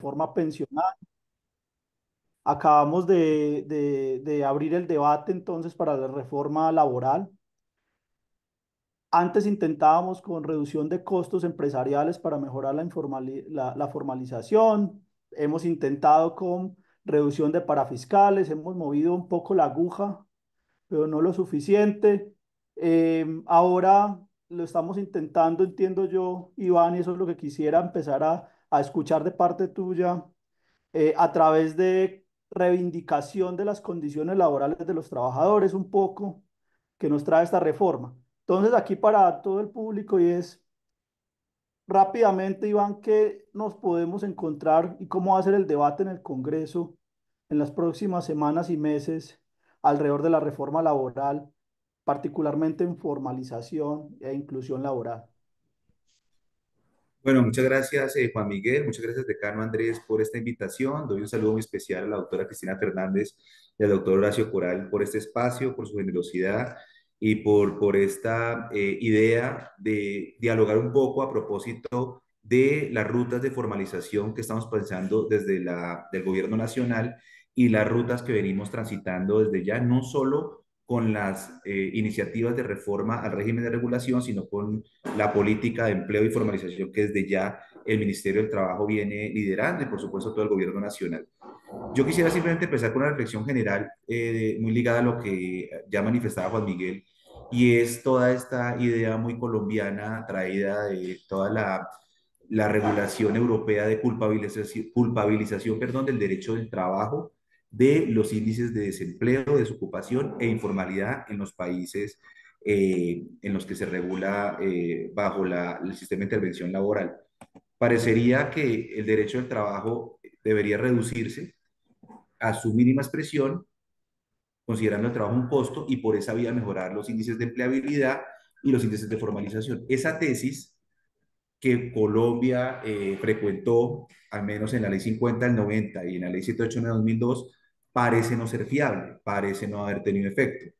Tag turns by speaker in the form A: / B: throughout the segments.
A: forma pensional. Acabamos de, abrir el debate entonces para la reforma laboral. Antes intentábamos con reducción de costos empresariales para mejorar la, la, formalización. Hemos intentado con reducción de parafiscales, hemos movido un poco la aguja, pero no lo suficiente. Eh, ahora lo estamos intentando, entiendo yo, Iván, y eso es lo que quisiera empezar a a escuchar de parte tuya eh, a través de reivindicación de las condiciones laborales de los trabajadores un poco que nos trae esta reforma. Entonces aquí para todo el público y es rápidamente Iván, ¿qué nos podemos encontrar y cómo va a ser el debate en el Congreso en las próximas semanas y meses alrededor de la reforma laboral, particularmente en formalización e inclusión laboral?
B: Bueno, muchas gracias eh, Juan Miguel, muchas gracias decano Andrés por esta invitación. Doy un saludo muy especial a la doctora Cristina Fernández y al doctor Horacio Coral por este espacio, por su generosidad y por, por esta eh, idea de dialogar un poco a propósito de las rutas de formalización que estamos pensando desde el gobierno nacional y las rutas que venimos transitando desde ya, no solo con las eh, iniciativas de reforma al régimen de regulación, sino con la política de empleo y formalización que desde ya el Ministerio del Trabajo viene liderando y por supuesto todo el gobierno nacional. Yo quisiera simplemente empezar con una reflexión general eh, muy ligada a lo que ya manifestaba Juan Miguel y es toda esta idea muy colombiana traída de toda la, regulación europea de culpabilización, culpabilización perdón, del derecho del trabajo de los índices de desempleo, desocupación e informalidad en los países eh, en los que se regula eh, bajo el sistema de intervención laboral. Parecería que el derecho al trabajo debería reducirse a su mínima expresión, considerando el trabajo un costo y por esa vía mejorar los índices de empleabilidad y los índices de formalización. Esa tesis que Colombia eh, frecuentó, al menos en la ley 50 del 90 y en la ley 108 del 2002, parece no ser fiable, parece no haber tenido efecto.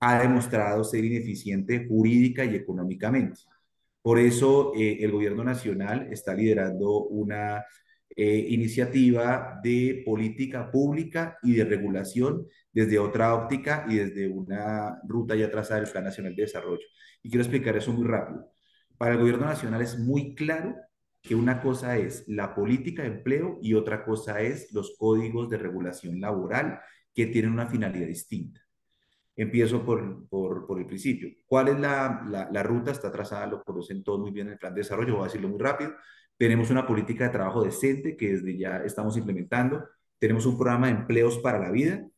B: Ha demostrado ser ineficiente jurídica y económicamente. Por eso eh, el gobierno nacional está liderando una eh, iniciativa de política pública y de regulación desde otra óptica y desde una ruta ya trazada del Plan Nacional de Desarrollo. Y quiero explicar eso muy rápido. Para el gobierno nacional es muy claro que una cosa es la política de empleo y otra cosa es los códigos de regulación laboral que tienen una finalidad distinta. Empiezo por, el principio. ¿Cuál es la, ruta? Está trazada, lo conocen todos muy bien el plan de desarrollo, voy a decirlo muy rápido. Tenemos una política de trabajo decente que desde ya estamos implementando. Tenemos un programa de empleos para la vida. El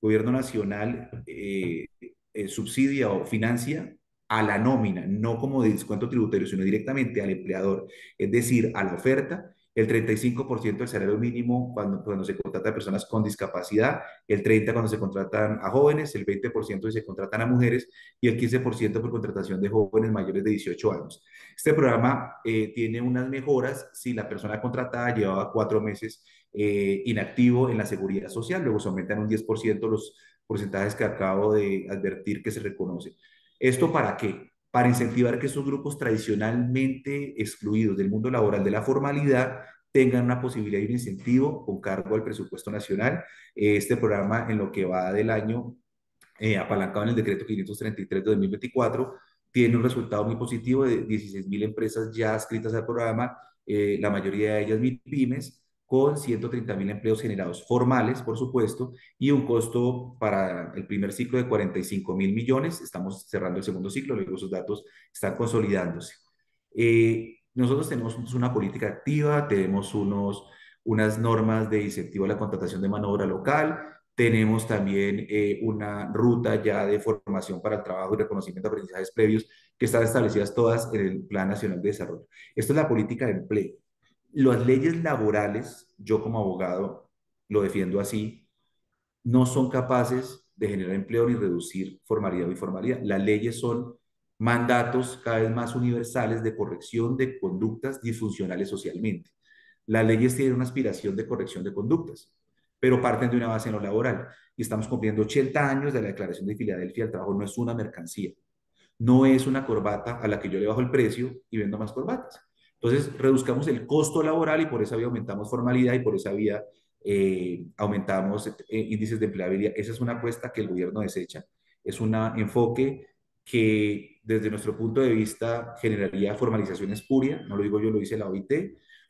B: gobierno nacional eh, eh, subsidia o financia a la nómina, no como descuento tributario, sino directamente al empleador, es decir, a la oferta, el 35% del salario mínimo cuando, cuando se contrata a personas con discapacidad, el 30% cuando se contratan a jóvenes, el 20% si se contratan a mujeres y el 15% por contratación de jóvenes mayores de 18 años. Este programa eh, tiene unas mejoras si la persona contratada llevaba cuatro meses eh, inactivo en la seguridad social, luego se aumentan un 10% los porcentajes que acabo de advertir que se reconoce. ¿Esto para qué? Para incentivar que esos grupos tradicionalmente excluidos del mundo laboral de la formalidad tengan una posibilidad y un incentivo con cargo al presupuesto nacional. Este programa en lo que va del año, eh, apalancado en el decreto 533 de 2024, tiene un resultado muy positivo de 16.000 empresas ya adscritas al programa, eh, la mayoría de ellas pymes con 130 mil empleos generados formales, por supuesto, y un costo para el primer ciclo de 45 mil millones. Estamos cerrando el segundo ciclo, luego esos datos están consolidándose. Eh, nosotros tenemos una política activa, tenemos unos, unas normas de incentivo a la contratación de mano obra local, tenemos también eh, una ruta ya de formación para el trabajo y reconocimiento de aprendizajes previos que están establecidas todas en el Plan Nacional de Desarrollo. Esto es la política de empleo las leyes laborales, yo como abogado lo defiendo así, no son capaces de generar empleo ni reducir formalidad o informalidad. Las leyes son mandatos cada vez más universales de corrección de conductas disfuncionales socialmente. Las leyes tienen una aspiración de corrección de conductas, pero parten de una base no laboral. Y estamos cumpliendo 80 años de la Declaración de Filadelfia. El trabajo no es una mercancía, no es una corbata a la que yo le bajo el precio y vendo más corbatas. Entonces, reduzcamos el costo laboral y por esa vía aumentamos formalidad y por esa vía eh, aumentamos eh, índices de empleabilidad. Esa es una apuesta que el gobierno desecha. Es un enfoque que desde nuestro punto de vista generaría formalización espuria, no lo digo yo, lo dice la OIT.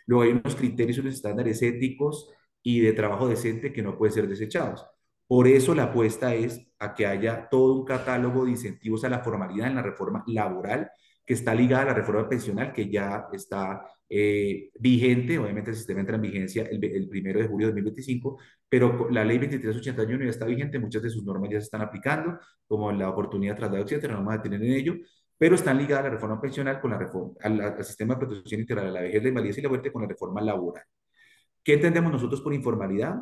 B: Luego hay unos criterios, unos estándares éticos y de trabajo decente que no pueden ser desechados. Por eso la apuesta es a que haya todo un catálogo de incentivos a la formalidad en la reforma laboral está ligada a la reforma pensional que ya está eh, vigente, obviamente el sistema entra en vigencia el, 1 primero de julio de 2025, pero la ley 2381 ya está vigente, muchas de sus normas ya se están aplicando, como la oportunidad de traslado, etcétera, no vamos a tener en ello, pero están ligadas a la reforma pensional con la reforma, al, sistema de protección integral a la vejez, de invalidez y la muerte con la reforma laboral. ¿Qué entendemos nosotros por informalidad?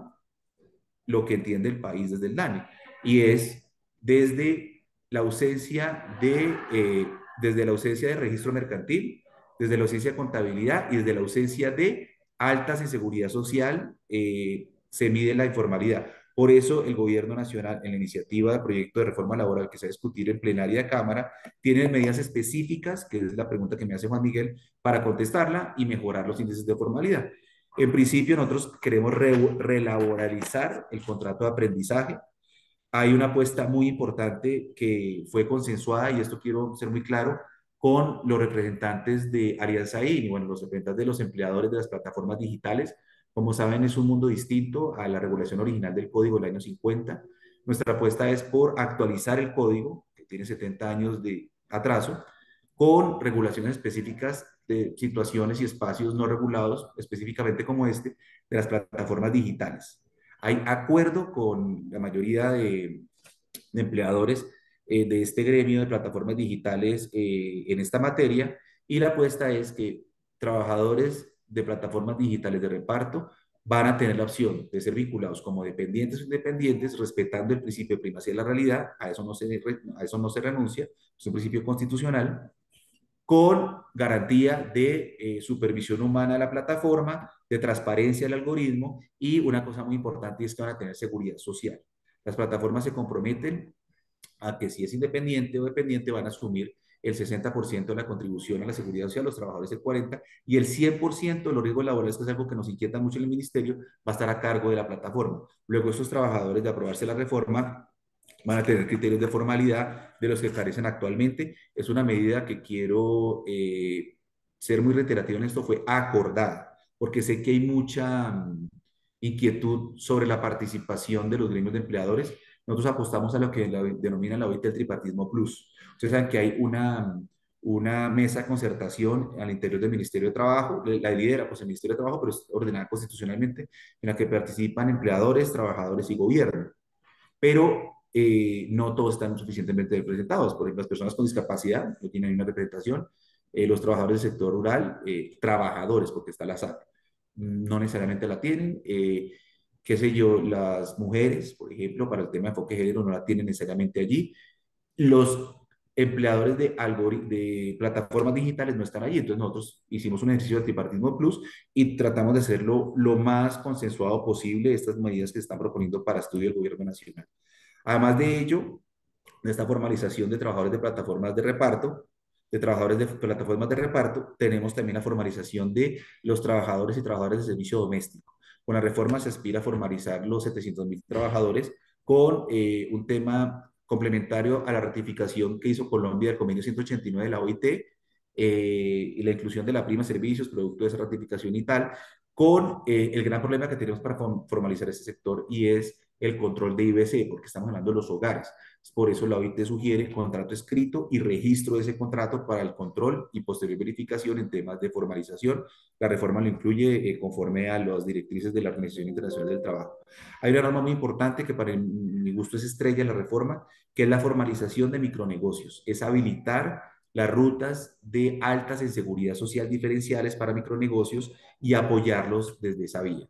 B: Lo que entiende el país desde el DANE, y es desde la ausencia de eh, desde la ausencia de registro mercantil, desde la ausencia de contabilidad y desde la ausencia de altas en seguridad social, eh, se mide la informalidad. Por eso el Gobierno Nacional, en la iniciativa de proyecto de reforma laboral que se va a discutir en plenaria de Cámara, tiene medidas específicas, que es la pregunta que me hace Juan Miguel, para contestarla y mejorar los índices de formalidad. En principio, nosotros queremos relaboralizar el contrato de aprendizaje, hay una apuesta muy importante que fue consensuada, y esto quiero ser muy claro, con los representantes de Alianza y bueno, los representantes de los empleadores de las plataformas digitales. Como saben, es un mundo distinto a la regulación original del código del año 50. Nuestra apuesta es por actualizar el código, que tiene 70 años de atraso, con regulaciones específicas de situaciones y espacios no regulados, específicamente como este, de las plataformas digitales. Hay acuerdo con la mayoría de, empleadores eh, de este gremio de plataformas digitales eh, en esta materia y la apuesta es que trabajadores de plataformas digitales de reparto van a tener la opción de ser vinculados como dependientes o independientes, respetando el principio de primacía de la realidad, a eso no se, a eso no se renuncia, es un principio constitucional, con garantía de eh, supervisión humana de la plataforma, de transparencia del algoritmo y una cosa muy importante es que van a tener seguridad social. Las plataformas se comprometen a que si es independiente o dependiente van a asumir el 60% de la contribución a la seguridad social, los trabajadores el 40% y el 100% de los riesgos laborales, que es algo que nos inquieta mucho en el ministerio, va a estar a cargo de la plataforma. Luego estos trabajadores, de aprobarse la reforma, van a tener criterios de formalidad de los que carecen actualmente. Es una medida que quiero eh, ser muy reiterativo en esto, fue acordada porque sé que hay mucha mm, inquietud sobre la participación de los gremios de empleadores. Nosotros apostamos a lo que denomina la OIT el tripartismo plus. Ustedes saben que hay una, mm, una mesa de concertación al interior del Ministerio de Trabajo, la lidera pues el Ministerio de Trabajo, pero es ordenada constitucionalmente, en la que participan empleadores, trabajadores y gobierno. Pero eh, no todos están suficientemente representados. Por ejemplo, las personas con discapacidad no tienen una representación, eh, los trabajadores del sector rural, eh, trabajadores, porque está la SAT, no necesariamente la tienen. Eh, qué sé yo, las mujeres, por ejemplo, para el tema de enfoque de género no la tienen necesariamente allí. Los empleadores de, de plataformas digitales no están allí. Entonces nosotros hicimos un ejercicio de tripartismo plus y tratamos de hacerlo lo más consensuado posible estas medidas que están proponiendo para estudio del gobierno nacional. Además de ello, esta formalización de trabajadores de plataformas de reparto, de trabajadores de plataformas de reparto, tenemos también la formalización de los trabajadores y trabajadoras de servicio doméstico. Con la reforma se aspira a formalizar los 700.000 trabajadores con eh, un tema complementario a la ratificación que hizo Colombia del convenio 189 de la OIT eh, y la inclusión de la prima servicios, producto de esa ratificación y tal, con eh, el gran problema que tenemos para formalizar ese sector y es el control de IBC, porque estamos hablando de los hogares. Por eso la OIT sugiere contrato escrito y registro de ese contrato para el control y posterior verificación en temas de formalización. La reforma lo incluye eh, conforme a las directrices de la Organización Internacional del Trabajo. Hay una norma muy importante que para mi gusto es estrella la reforma, que es la formalización de micronegocios. Es habilitar las rutas de altas en seguridad social diferenciales para micronegocios y apoyarlos desde esa vía.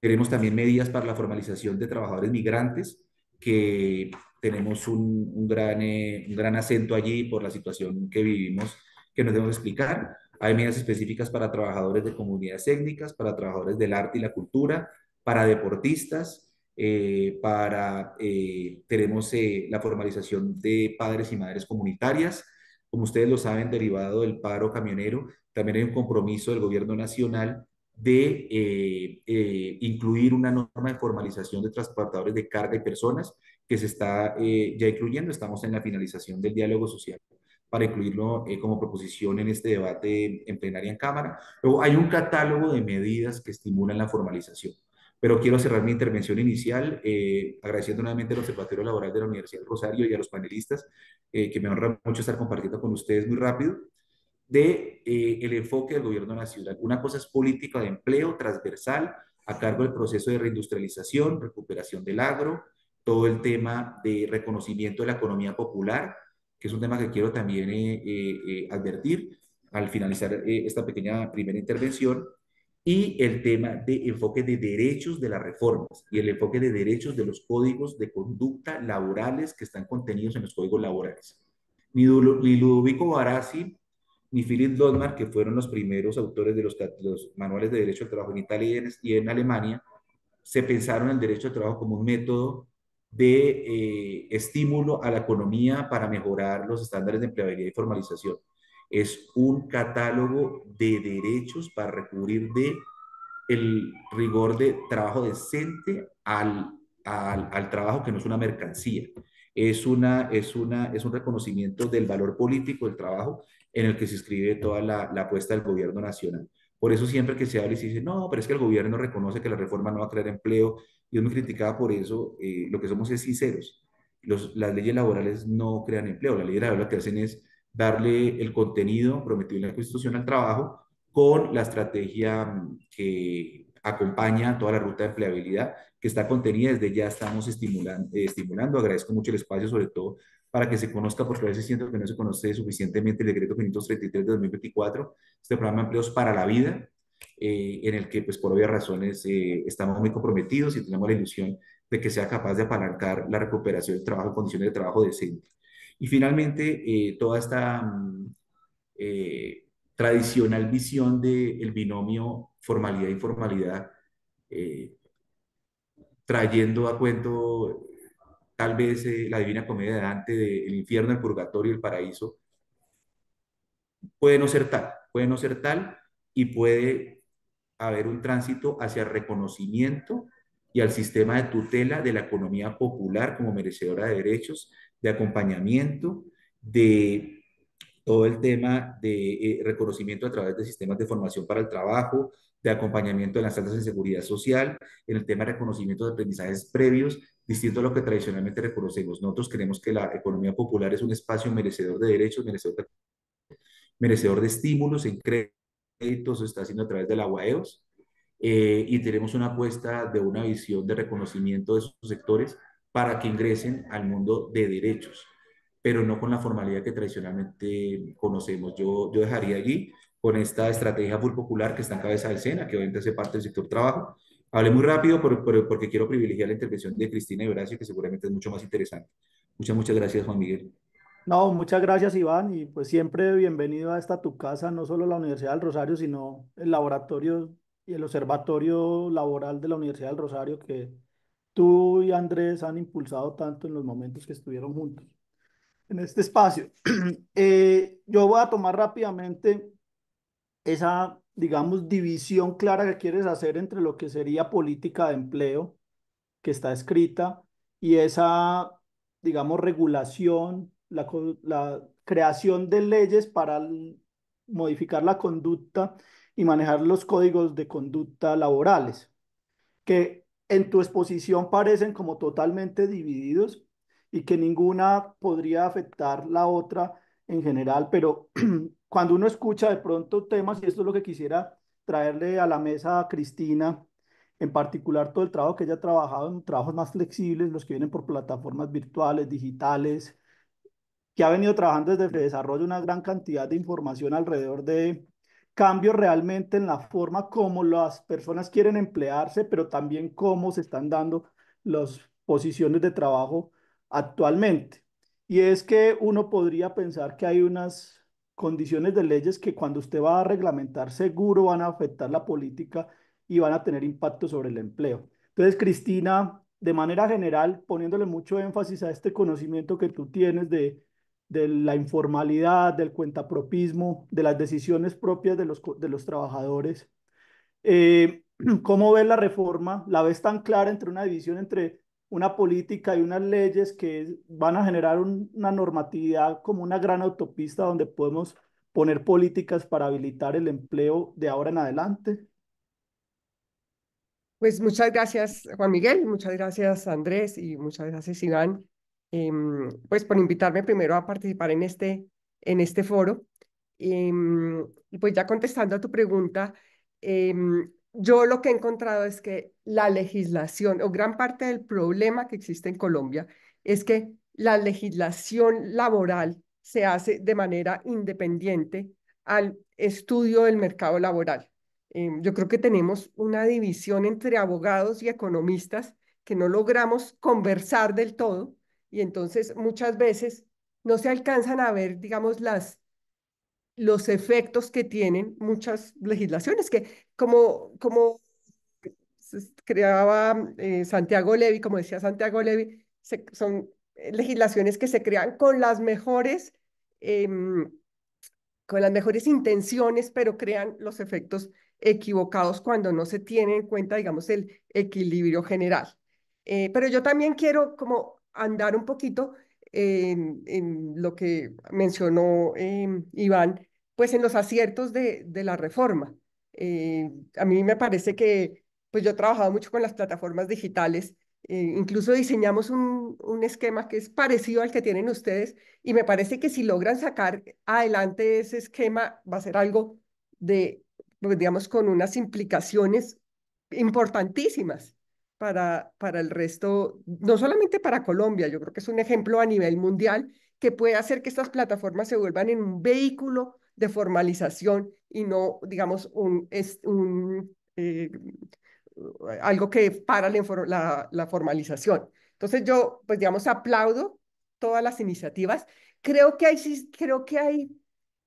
B: Tenemos también medidas para la formalización de trabajadores migrantes, que tenemos un, un gran, eh, un gran acento allí por la situación que vivimos, que nos debemos explicar. Hay medidas específicas para trabajadores de comunidades étnicas, para trabajadores del arte y la cultura, para deportistas, eh, para, eh, tenemos la formalización de padres y madres comunitarias. Como ustedes lo saben, derivado del paro camionero, también hay un compromiso del gobierno nacional de eh, eh, incluir una norma de formalización de transportadores de carga y personas que se está eh, ya incluyendo. Estamos en la finalización del diálogo social para incluirlo como proposición en este debate en plenaria en Cámara. Luego hay un catálogo de medidas que estimulan la formalización. Pero quiero cerrar mi intervención inicial agradeciendo nuevamente al Observatorio Laboral de la Universidad Rosario y a los panelistas que me honra mucho estar compartiendo con ustedes muy rápido de, eh, el enfoque del gobierno nacional. Una cosa es política de empleo transversal a cargo del proceso de reindustrialización, recuperación del agro, todo el tema de reconocimiento de la economía popular, que es un tema que quiero también eh, eh, advertir al finalizar esta pequeña primera intervención, y el tema de enfoque de derechos de las reformas y el enfoque de derechos de los códigos de conducta laborales que están contenidos en los códigos laborales. Ni Ludovico Barassi ni Philip Lodmar, que fueron los primeros autores de los, manuales de derecho al trabajo en Italia y en, Alemania, se pensaron el derecho al trabajo como un método de eh, estímulo a la economía para mejorar los estándares de empleabilidad y formalización. Es un catálogo de derechos para recubrir de el rigor de trabajo decente al, al, al trabajo que no es una mercancía es, una, es, una, es un reconocimiento del valor político del trabajo en el que se escribe toda la, apuesta del gobierno nacional. Por eso siempre que se habla y se dice, no, pero es que el gobierno reconoce que la reforma no va a crear empleo, yo me criticaba por eso, eh, lo que somos es sinceros. las leyes laborales no crean empleo, la ley laboral lo que hacen es darle el contenido prometido en la Constitución al trabajo con la estrategia mm, que acompaña toda la ruta de empleabilidad que está contenida desde ya estamos eh, estimulando. Agradezco mucho el espacio, sobre todo para que se conozca, porque a veces siento que no se conoce suficientemente el decreto 533 de 2024, este programa de empleos para la vida, eh, en el que, pues, por obvias razones, eh, estamos muy comprometidos y tenemos la ilusión de que sea capaz de apalancar la recuperación del trabajo en condiciones de trabajo decente. Y finalmente, eh, toda esta mm, tradicional visión del binomio formalidad-informalidad, trayendo a cuento tal vez eh, la Divina Comedia de del infierno, el purgatorio, el paraíso, puede no ser tal, puede no ser tal y puede haber un tránsito hacia reconocimiento y al sistema de tutela de la economía popular como merecedora de derechos, de acompañamiento, de todo el tema de eh, reconocimiento a través de sistemas de formación para el trabajo, de acompañamiento de las tasas de seguridad social, en el tema de reconocimiento de aprendizajes previos, distinto a lo que tradicionalmente reconocemos. Nosotros creemos que la economía popular es un espacio merecedor de derechos, merecedor de, merecedor de estímulos en créditos, se está haciendo a través de la UAEOS, eh, y tenemos una apuesta de una visión de reconocimiento de esos sectores para que ingresen al mundo de derechos, pero no con la formalidad que tradicionalmente conocemos. Yo, yo dejaría allí con esta estrategia full popular que está en cabeza del SENA, que obviamente hace parte del sector trabajo. Hablé muy rápido porque quiero privilegiar la intervención de Cristina Ibracio, que seguramente es mucho más interesante. Muchas, muchas gracias, Juan Miguel.
A: No, muchas gracias, Iván, y pues siempre bienvenido a esta tu casa, no solo la Universidad del Rosario, sino el laboratorio y el observatorio laboral de la Universidad del Rosario que tú y Andrés han impulsado tanto en los momentos que estuvieron juntos en este espacio. Eh, yo voy a tomar rápidamente esa, digamos, división clara que quieres hacer entre lo que sería política de empleo, que está escrita, y esa, digamos, regulación, la, creación de leyes para modificar la conducta y manejar los códigos de conducta laborales, que en tu exposición parecen como totalmente divididos y que ninguna podría afectar la otra en general, pero cuando uno escucha de pronto temas, y esto es lo que quisiera traerle a la mesa a Cristina, en particular todo el trabajo que ella ha trabajado en trabajos más flexibles, los que vienen por plataformas virtuales, digitales, que ha venido trabajando desde el desarrollo una gran cantidad de información alrededor de cambios realmente en la forma como las personas quieren emplearse, pero también cómo se están dando las posiciones de trabajo actualmente. Y es que uno podría pensar que hay unas condiciones de leyes que cuando usted va a reglamentar seguro van a afectar la política y van a tener impacto sobre el empleo. Entonces, Cristina, de manera general, poniéndole mucho énfasis a este conocimiento que tú tienes de, de la informalidad, del cuentapropismo, de las decisiones propias de los, de los trabajadores, eh, ¿cómo ves la reforma? ¿La ves tan clara entre una división entre una política y unas leyes que van a generar una normatividad como una gran autopista donde podemos poner políticas para
C: habilitar el empleo de ahora en adelante? Pues muchas gracias Juan Miguel, muchas gracias Andrés y muchas gracias Iván, em, pues por invitarme primero a participar en este, en este foro. Em, y pues ya contestando a tu pregunta, eh, yo lo que he encontrado es que la legislación o gran parte del problema que existe en Colombia es que la legislación laboral se hace de manera independiente al estudio del mercado laboral. Eh, yo creo que tenemos una división entre abogados y economistas que no logramos conversar del todo y entonces muchas veces no se alcanzan a ver, digamos, las los efectos que tienen muchas legislaciones, que como, como creaba eh, Santiago Levy, como decía Santiago Levy, son eh, legislaciones que se crean con las mejores, em, con las mejores intenciones, pero crean los efectos equivocados cuando no se tiene en cuenta, digamos, el equilibrio general. Eh, pero yo también quiero como andar un poquito en, lo que mencionó em, Iván, pues en los aciertos de, la reforma. Eh, a mí me parece que, pues yo he trabajado mucho con las plataformas digitales, eh, incluso diseñamos un, un, esquema que es parecido al que tienen ustedes y me parece que si logran sacar adelante ese esquema va a ser algo de, pues, digamos, con unas implicaciones importantísimas para, para el resto, no solamente para Colombia, yo creo que es un ejemplo a nivel mundial que puede hacer que estas plataformas se vuelvan en un vehículo de formalización y no, digamos, un, un, eh, algo que para la, la, formalización. Entonces yo, pues digamos, aplaudo todas las iniciativas. Creo que hay, creo que hay,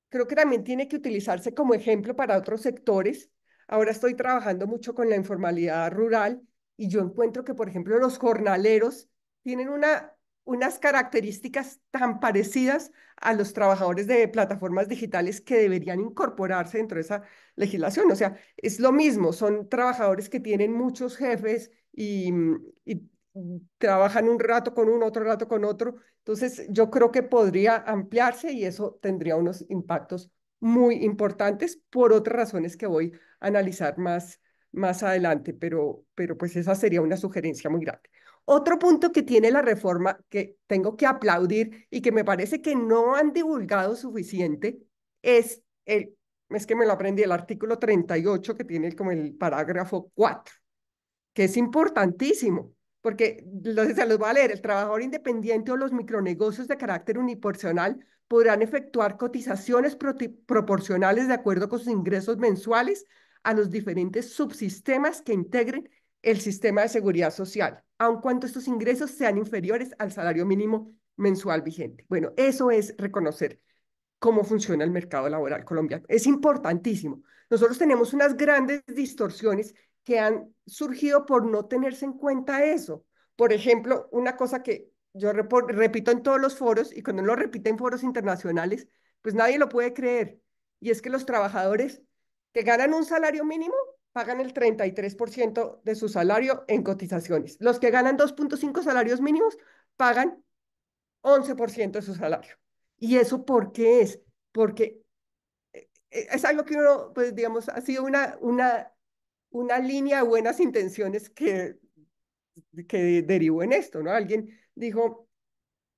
C: creo que también tiene que utilizarse como ejemplo para otros sectores. Ahora estoy trabajando mucho con la informalidad rural y yo encuentro que, por ejemplo, los jornaleros tienen una, unas características tan parecidas a los trabajadores de plataformas digitales que deberían incorporarse dentro de esa legislación. O sea, es lo mismo, son trabajadores que tienen muchos jefes y, y trabajan un rato con uno, otro rato con otro. Entonces, yo creo que podría ampliarse y eso tendría unos impactos muy importantes por otras razones que voy a analizar más más adelante, pero, pero pues esa sería una sugerencia muy grande. Otro punto que tiene la reforma que tengo que aplaudir y que me parece que no han divulgado suficiente es el, es que me lo aprendí, el artículo 38 que tiene como el parágrafo 4, que es importantísimo, porque se los va a leer, el trabajador independiente o los micronegocios de carácter unipersonal podrán efectuar cotizaciones proporcionales de acuerdo con sus ingresos mensuales a los diferentes subsistemas que integren el sistema de seguridad social, aun cuando estos ingresos sean inferiores al salario mínimo mensual vigente. Bueno, eso es reconocer cómo funciona el mercado laboral colombiano. Es importantísimo. Nosotros tenemos unas grandes distorsiones que han surgido por no tenerse en cuenta eso. Por ejemplo, una cosa que yo repito en todos los foros y cuando lo repito en foros internacionales, pues nadie lo puede creer. Y es que los trabajadores que ganan un salario mínimo pagan el 33% de su salario en cotizaciones. Los que ganan 2.5 salarios mínimos pagan 11% de su salario. ¿Y eso por qué es? Porque eh, eh, es algo que uno, pues digamos, ha sido una, una, una línea de buenas intenciones que, que derivó en esto, ¿no? Alguien dijo,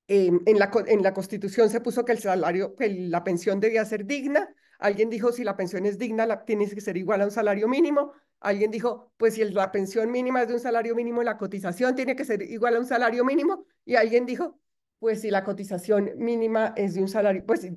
C: em, en, la, en la Constitución se puso que el salario, que la pensión debía ser digna, Alguien dijo, si la pensión es digna, la, tienes que ser igual a un salario mínimo. Alguien dijo, pues si la pensión mínima es de un salario mínimo, la cotización tiene que ser igual a un salario mínimo. Y alguien dijo, pues si la cotización mínima es de un salario, pues,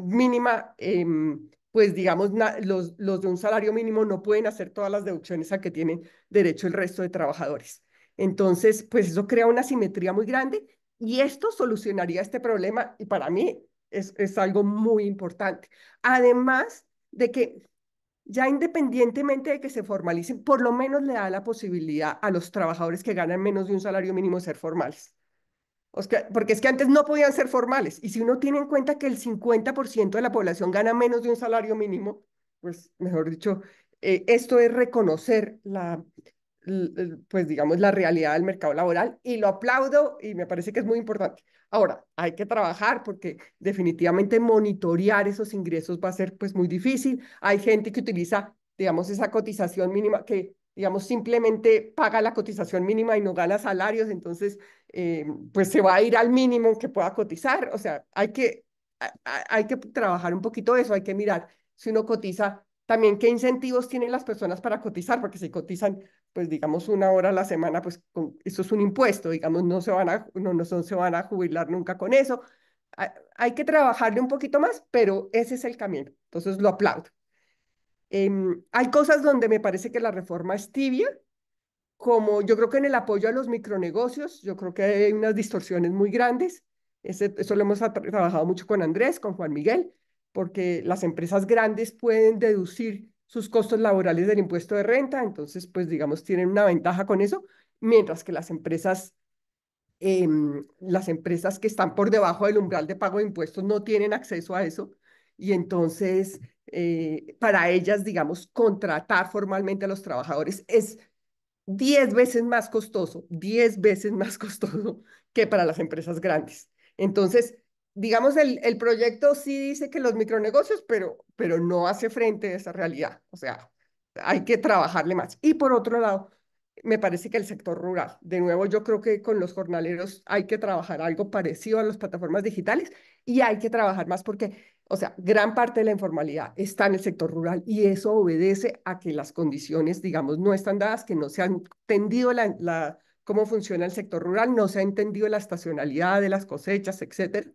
C: mínima, em, pues digamos, los, los de un salario mínimo no pueden hacer todas las deducciones a que tienen derecho el resto de trabajadores. Entonces, pues eso crea una simetría muy grande y esto solucionaría este problema y para mí es, algo muy importante. Además de que ya independientemente de que se formalicen, por lo menos le da la posibilidad a los trabajadores que ganan menos de un salario mínimo ser formales. porque es que antes no podían ser formales. Y si uno tiene en cuenta que el 50% de la población gana menos de un salario mínimo, pues mejor dicho, eh, esto es reconocer la, pues digamos, la realidad del mercado laboral y lo aplaudo y me parece que es muy importante. Ahora, hay que trabajar porque definitivamente monitorear esos ingresos va a ser pues muy difícil. Hay gente que utiliza, digamos, esa cotización mínima que, digamos, simplemente paga la cotización mínima y no gana salarios, entonces, eh, pues se va a ir al mínimo que pueda cotizar. O sea, hay que, hay que trabajar un poquito eso, hay que mirar si uno cotiza también, ¿qué incentivos tienen las personas para cotizar? Porque si cotizan, pues digamos, una hora a la semana, pues eso es un impuesto, digamos, no se van a, no, no se van a jubilar nunca con eso. Hay, que trabajarle un poquito más, pero ese es el camino. Entonces, lo aplaudo. Em, hay cosas donde me parece que la reforma es tibia, como yo creo que en el apoyo a los micronegocios, yo creo que hay unas distorsiones muy grandes. eso lo hemos trabajado mucho con Andrés, con Juan Miguel porque las empresas grandes pueden deducir sus costos laborales del impuesto de renta, entonces, pues digamos, tienen una ventaja con eso, mientras que las empresas, em, las empresas que están por debajo del umbral de pago de impuestos no tienen acceso a eso, y entonces, eh, para ellas, digamos, contratar formalmente a los trabajadores es 10 veces más costoso, 10 veces más costoso que para las empresas grandes. Entonces, digamos, el, el, proyecto sí dice que los micronegocios, pero, pero no hace frente a esa realidad. O sea, hay que trabajarle más. Y por otro lado, me parece que el sector rural, de nuevo, yo creo que con los jornaleros hay que trabajar algo parecido a las plataformas digitales y hay que trabajar más porque, o sea, gran parte de la informalidad está en el sector rural y eso obedece a que las condiciones, digamos, no están dadas, que no se ha entendido la, la, cómo funciona el sector rural, no se ha entendido la estacionalidad de las cosechas, etcétera.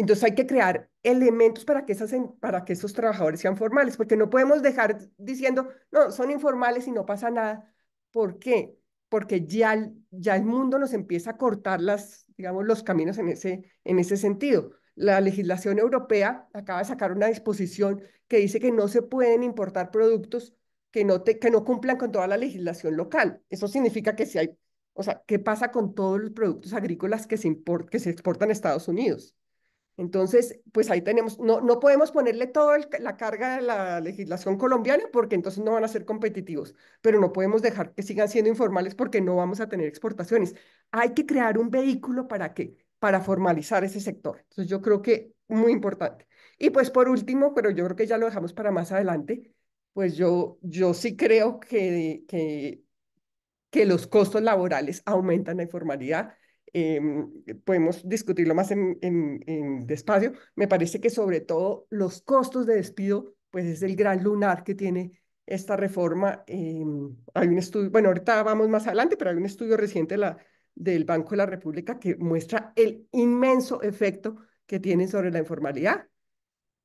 C: Entonces hay que crear elementos para que, esas, para que esos trabajadores sean formales, porque no podemos dejar diciendo, no, son informales y no pasa nada. ¿Por qué? Porque ya, ya el mundo nos empieza a cortar las, digamos, los caminos en ese, en ese sentido. La legislación europea acaba de sacar una disposición que dice que no se pueden importar productos que no, que no cumplan con toda la legislación local. Eso significa que si hay, o sea, ¿qué pasa con todos los productos agrícolas que se, import, que se exportan a Estados Unidos? Entonces, pues ahí tenemos, no, no podemos ponerle toda la carga de la legislación colombiana porque entonces no van a ser competitivos, pero no podemos dejar que sigan siendo informales porque no vamos a tener exportaciones. Hay que crear un vehículo para que para formalizar ese sector. Entonces, yo creo que muy importante. Y pues por último, pero yo creo que ya lo dejamos para más adelante, pues yo, yo sí creo que, que, que los costos laborales aumentan la informalidad Em, podemos discutirlo más en, en, en, despacio, me parece que sobre todo los costos de despido, pues es el gran lunar que tiene esta reforma. Em, hay un estudio, bueno, ahorita vamos más adelante, pero hay un estudio reciente la, del Banco de la República que muestra el inmenso efecto que tiene sobre la informalidad.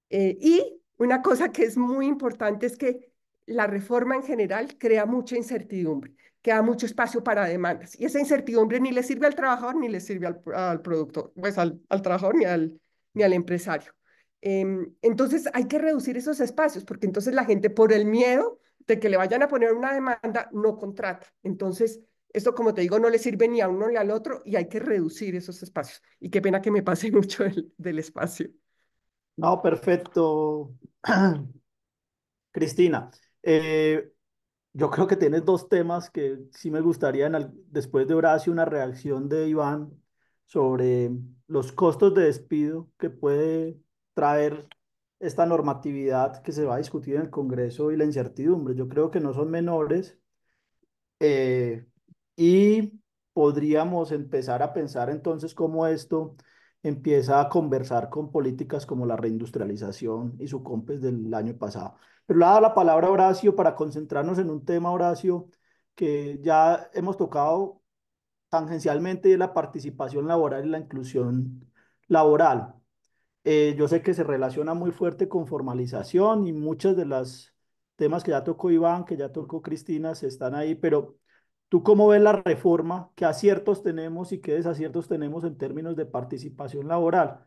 C: Eh, y una cosa que es muy importante es que la reforma en general crea mucha incertidumbre, queda mucho espacio para demandas. Y esa incertidumbre ni le sirve al trabajador ni le sirve al, productor, pues al, trabajador ni al, ni al empresario. Em, entonces hay que reducir esos espacios, porque entonces la gente por el miedo de que le vayan a poner una demanda no contrata. Entonces, esto como te digo, no le sirve ni a uno ni al otro y hay que reducir esos espacios. Y qué pena que me pase mucho del espacio. No, perfecto.
A: Cristina, eh, yo creo que tienes dos temas que sí me gustaría, después de Horacio, una reacción de Iván sobre los costos de despido que puede traer esta normatividad que se va a discutir en el Congreso y la incertidumbre. Yo creo que no son menores eh, y podríamos empezar a pensar entonces cómo esto empieza a conversar con políticas como la reindustrialización y su compes del año pasado. Pero le da la palabra a Horacio para concentrarnos en un tema, Horacio, que ya hemos tocado tangencialmente, de la participación laboral y la inclusión laboral. Eh, yo sé que se relaciona muy fuerte con formalización y muchos de los temas que ya tocó Iván, que ya tocó Cristina, se están ahí, pero ¿Tú cómo ves la reforma? ¿Qué aciertos tenemos y qué desaciertos tenemos en términos de participación laboral?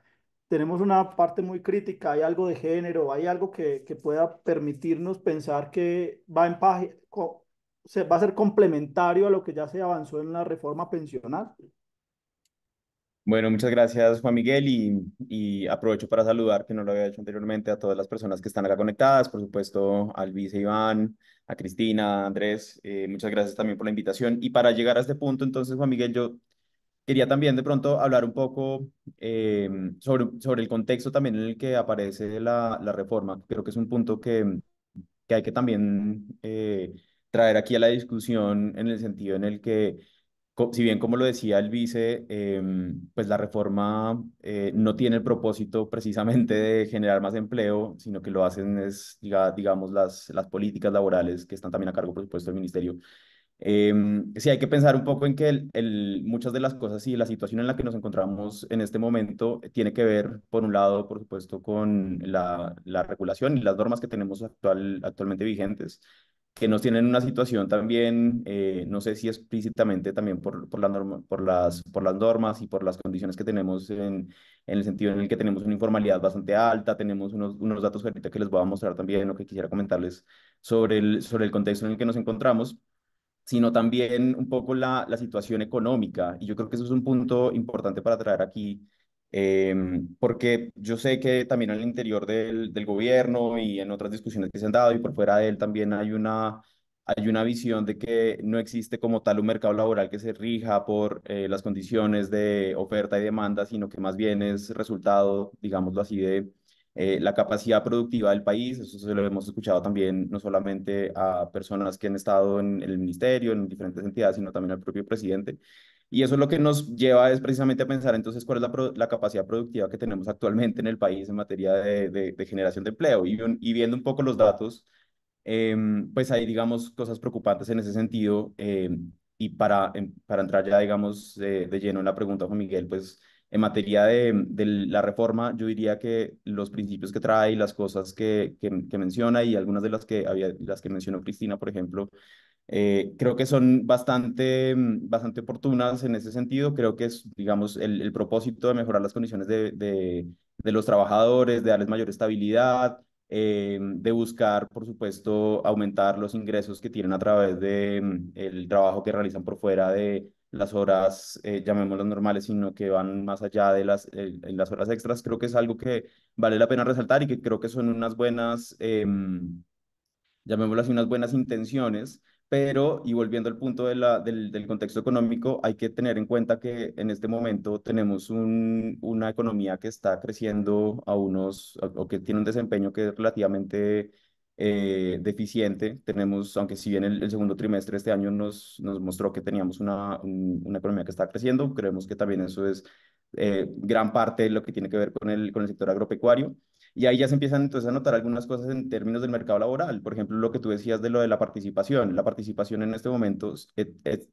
A: Tenemos una parte muy crítica, hay algo de género, hay algo que, pueda permitirnos pensar que va, en va a ser complementario a lo que ya se avanzó en la reforma pensional.
D: Bueno, muchas gracias Juan Miguel y, y, aprovecho para saludar, que no lo había hecho anteriormente, a todas las personas que están acá conectadas, por supuesto al vice Iván, a Cristina, a Andrés, eh, muchas gracias también por la invitación. Y para llegar a este punto, entonces Juan Miguel, yo quería también de pronto hablar un poco em, sobre, sobre el contexto también en el que aparece la, reforma. Creo que es un punto que, que hay que también eh, traer aquí a la discusión en el sentido en el que si bien como lo decía el vice, em, pues la reforma eh, no tiene el propósito precisamente de generar más empleo, sino que lo hacen es, digamos, las, políticas laborales que están también a cargo, por supuesto, del ministerio. Em, sí hay que pensar un poco en que muchas de las cosas y la situación en la que nos encontramos en este momento tiene que ver, por un lado, por supuesto, con la, la regulación y las normas que tenemos actual, actualmente vigentes, que nos tienen una situación también, eh, no sé si explícitamente también por, por, la por, las, por las normas y por las condiciones que tenemos en, en el sentido en el que tenemos una informalidad bastante alta, tenemos unos, unos datos ahorita que les voy a mostrar también lo que quisiera comentarles sobre el, sobre el contexto en el que nos encontramos, sino también un poco la, la situación económica. Y yo creo que eso es un punto importante para traer aquí Em, porque yo sé que también al interior del, del, gobierno y en otras discusiones que se han dado y por fuera de él también hay una, hay una visión de que no existe como tal un mercado laboral que se rija por eh, las condiciones de oferta y demanda, sino que más bien es resultado, digámoslo así, de eh, la capacidad productiva del país. Eso se lo hemos escuchado también no solamente a personas que han estado en el ministerio, en diferentes entidades, sino también al propio presidente. Y eso es lo que nos lleva es precisamente a pensar entonces cuál es la, capacidad productiva que tenemos actualmente en el país en materia de, generación de empleo. Y, y, viendo un poco los datos, em, pues hay, digamos, cosas preocupantes en ese sentido. Em, y para, em, para entrar ya, digamos, de, lleno en la pregunta, Juan Miguel, pues en materia de, la reforma, yo diría que los principios que trae y las cosas que, que, que, menciona y algunas de las que, había, las que mencionó Cristina, por ejemplo, eh, creo que son bastante, mm, bastante oportunas en ese sentido. Creo que es, digamos, el, propósito de mejorar las condiciones de, de, los trabajadores, de darles mayor estabilidad, eh, de buscar, por supuesto, aumentar los ingresos que tienen a través del de, mm, el trabajo que realizan por fuera de las horas, eh, llamémoslas normales, sino que van más allá de las, las horas extras. Creo que es algo que vale la pena resaltar y que creo que son unas buenas, em, llamémoslas unas buenas intenciones pero, y volviendo al punto de la, del, del, contexto económico, hay que tener en cuenta que en este momento tenemos una economía que está creciendo a unos, o que tiene un desempeño que es relativamente eh, deficiente. Tenemos, aunque si bien el, segundo trimestre de este año nos, nos mostró que teníamos una, una economía que está creciendo, creemos que también eso es eh, gran parte de lo que tiene que ver con el, con el sector agropecuario. Y ahí ya se empiezan entonces a notar algunas cosas en términos del mercado laboral. Por ejemplo, lo que tú decías de lo de la participación. La participación en este momento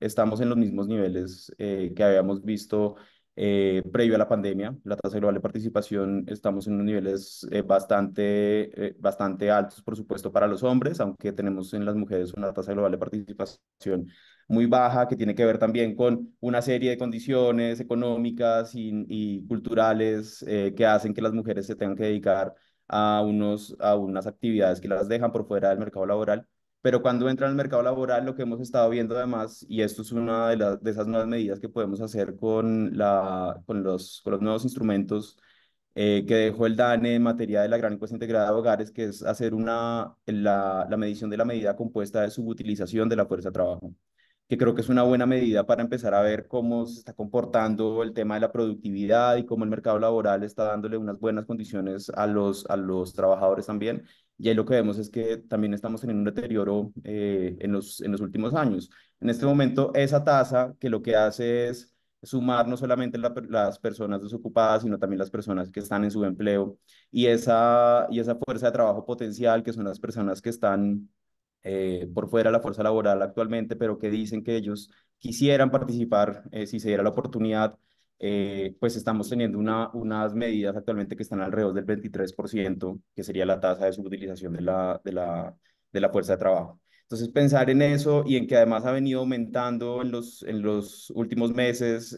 D: estamos en los mismos niveles eh, que habíamos visto eh, previo a la pandemia. La tasa global de participación estamos en unos niveles eh, bastante, bastante altos, por supuesto, para los hombres, aunque tenemos en las mujeres una tasa global de participación muy baja, que tiene que ver también con una serie de condiciones económicas y, culturales eh, que hacen que las mujeres se tengan que dedicar a, unos, a unas actividades que las dejan por fuera del mercado laboral. Pero cuando entran al mercado laboral, lo que hemos estado viendo además, y esto es una de, las de esas nuevas medidas que podemos hacer con, la, con, los, con los nuevos instrumentos eh, que dejó el DANE en materia de la gran encuesta integrada de hogares, que es hacer una, la, la medición de la medida compuesta de subutilización de la fuerza de trabajo que creo que es una buena medida para empezar a ver cómo se está comportando el tema de la productividad y cómo el mercado laboral está dándole unas buenas condiciones a los, a los trabajadores también. Y ahí lo que vemos es que también estamos teniendo un deterioro eh, en, los, en los últimos años. En este momento, esa tasa que lo que hace es sumar no solamente las personas desocupadas, sino también las personas que están en su empleo y esa, y esa fuerza de trabajo potencial, que son las personas que están eh, por fuera de la fuerza laboral actualmente, pero que dicen que ellos quisieran participar eh, si se diera la oportunidad, eh, pues estamos teniendo una, unas medidas actualmente que están alrededor del 23%, que sería la tasa de subutilización de la, de la, de la fuerza de trabajo. Entonces, pensar en eso y en que además ha venido aumentando en los, en los últimos meses,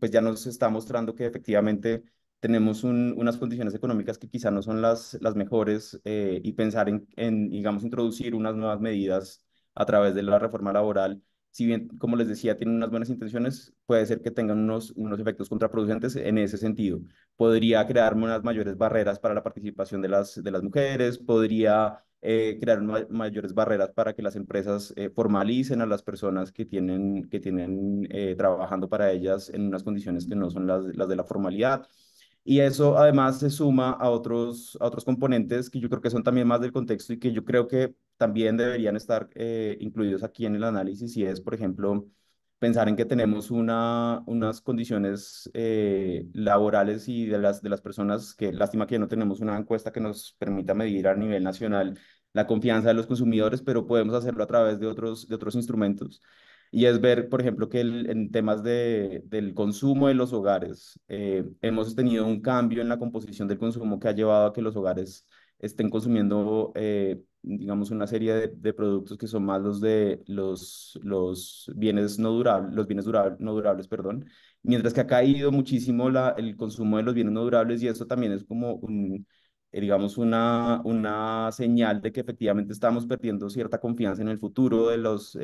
D: pues ya nos está mostrando que efectivamente tenemos unas condiciones económicas que quizá no son las, mejores eh, y pensar en, digamos, introducir unas nuevas medidas a través de la reforma laboral, si bien, como les decía, tienen unas buenas intenciones, puede ser que tengan unos, unos efectos contraproducentes en ese sentido. Podría crear unas mayores barreras para la participación de las, de las mujeres, podría eh, crear mayores barreras para que las empresas eh, formalicen a las personas que tienen, que tienen trabajando para ellas en unas condiciones que no son las, las de la formalidad. Y eso además se suma a otros, otros componentes que yo creo que son también más del contexto y que yo creo que también deberían estar eh, incluidos aquí en el análisis y es, por ejemplo, pensar en que tenemos una, unas condiciones eh, laborales y de las, de las personas que, lástima que no tenemos una encuesta que nos permita medir a nivel nacional la confianza de los consumidores, pero podemos hacerlo a través de otros, de otros instrumentos. Y es ver, por ejemplo, que en temas de, del consumo de los hogares, eh, hemos tenido un cambio en la composición del consumo que ha llevado a que los hogares estén consumiendo, eh, digamos, una serie de, productos que son más los de los, los bienes no durables, los bienes no durables, perdón, mientras que ha caído muchísimo la, el consumo de los bienes no durables y eso también es como un eh, digamos, una, una señal de que efectivamente estamos perdiendo cierta confianza en el futuro de los,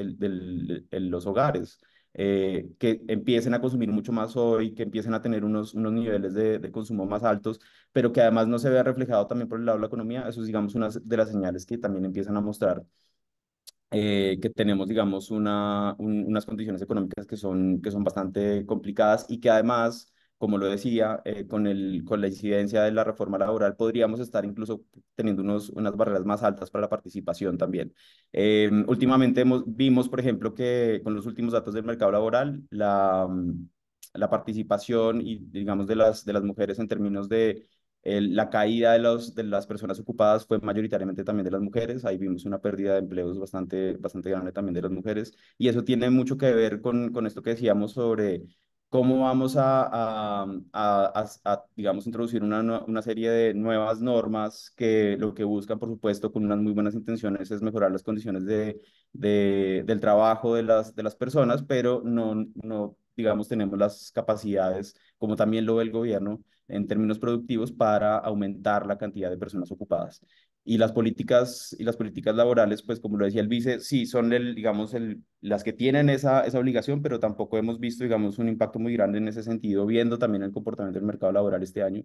D: los hogares, eh, que empiecen a consumir mucho más hoy, que empiecen a tener unos, unos niveles de, de, consumo más altos, pero que además no se vea reflejado también por el lado de la economía. Eso es, digamos, una de las señales que también empiezan a mostrar. Eh, que tenemos, digamos, una, unas condiciones económicas que son, que son bastante complicadas y que además como lo decía, eh, con, el, con la incidencia de la reforma laboral podríamos estar incluso teniendo unos, unas barreras más altas para la participación también. Eh, últimamente hemos, vimos, por ejemplo, que con los últimos datos del mercado laboral, la, mm, la participación y, digamos, de las, de las mujeres en términos de eh, la caída de, los, de las personas ocupadas fue mayoritariamente también de las mujeres. Ahí vimos una pérdida de empleos bastante, bastante grande también de las mujeres. Y eso tiene mucho que ver con, con esto que decíamos sobre cómo vamos a, digamos, introducir una, serie de nuevas normas que lo que buscan, por supuesto, con unas muy buenas intenciones es mejorar las condiciones del trabajo de las, de las personas, pero no, no, digamos, tenemos las capacidades, como también lo ve el gobierno, en términos productivos para aumentar la cantidad de personas ocupadas y las políticas y las políticas laborales, pues como lo decía el vice, sí son el, digamos el, las que tienen esa, esa obligación, pero tampoco hemos visto digamos un impacto muy grande en ese sentido, viendo también el comportamiento del mercado laboral este año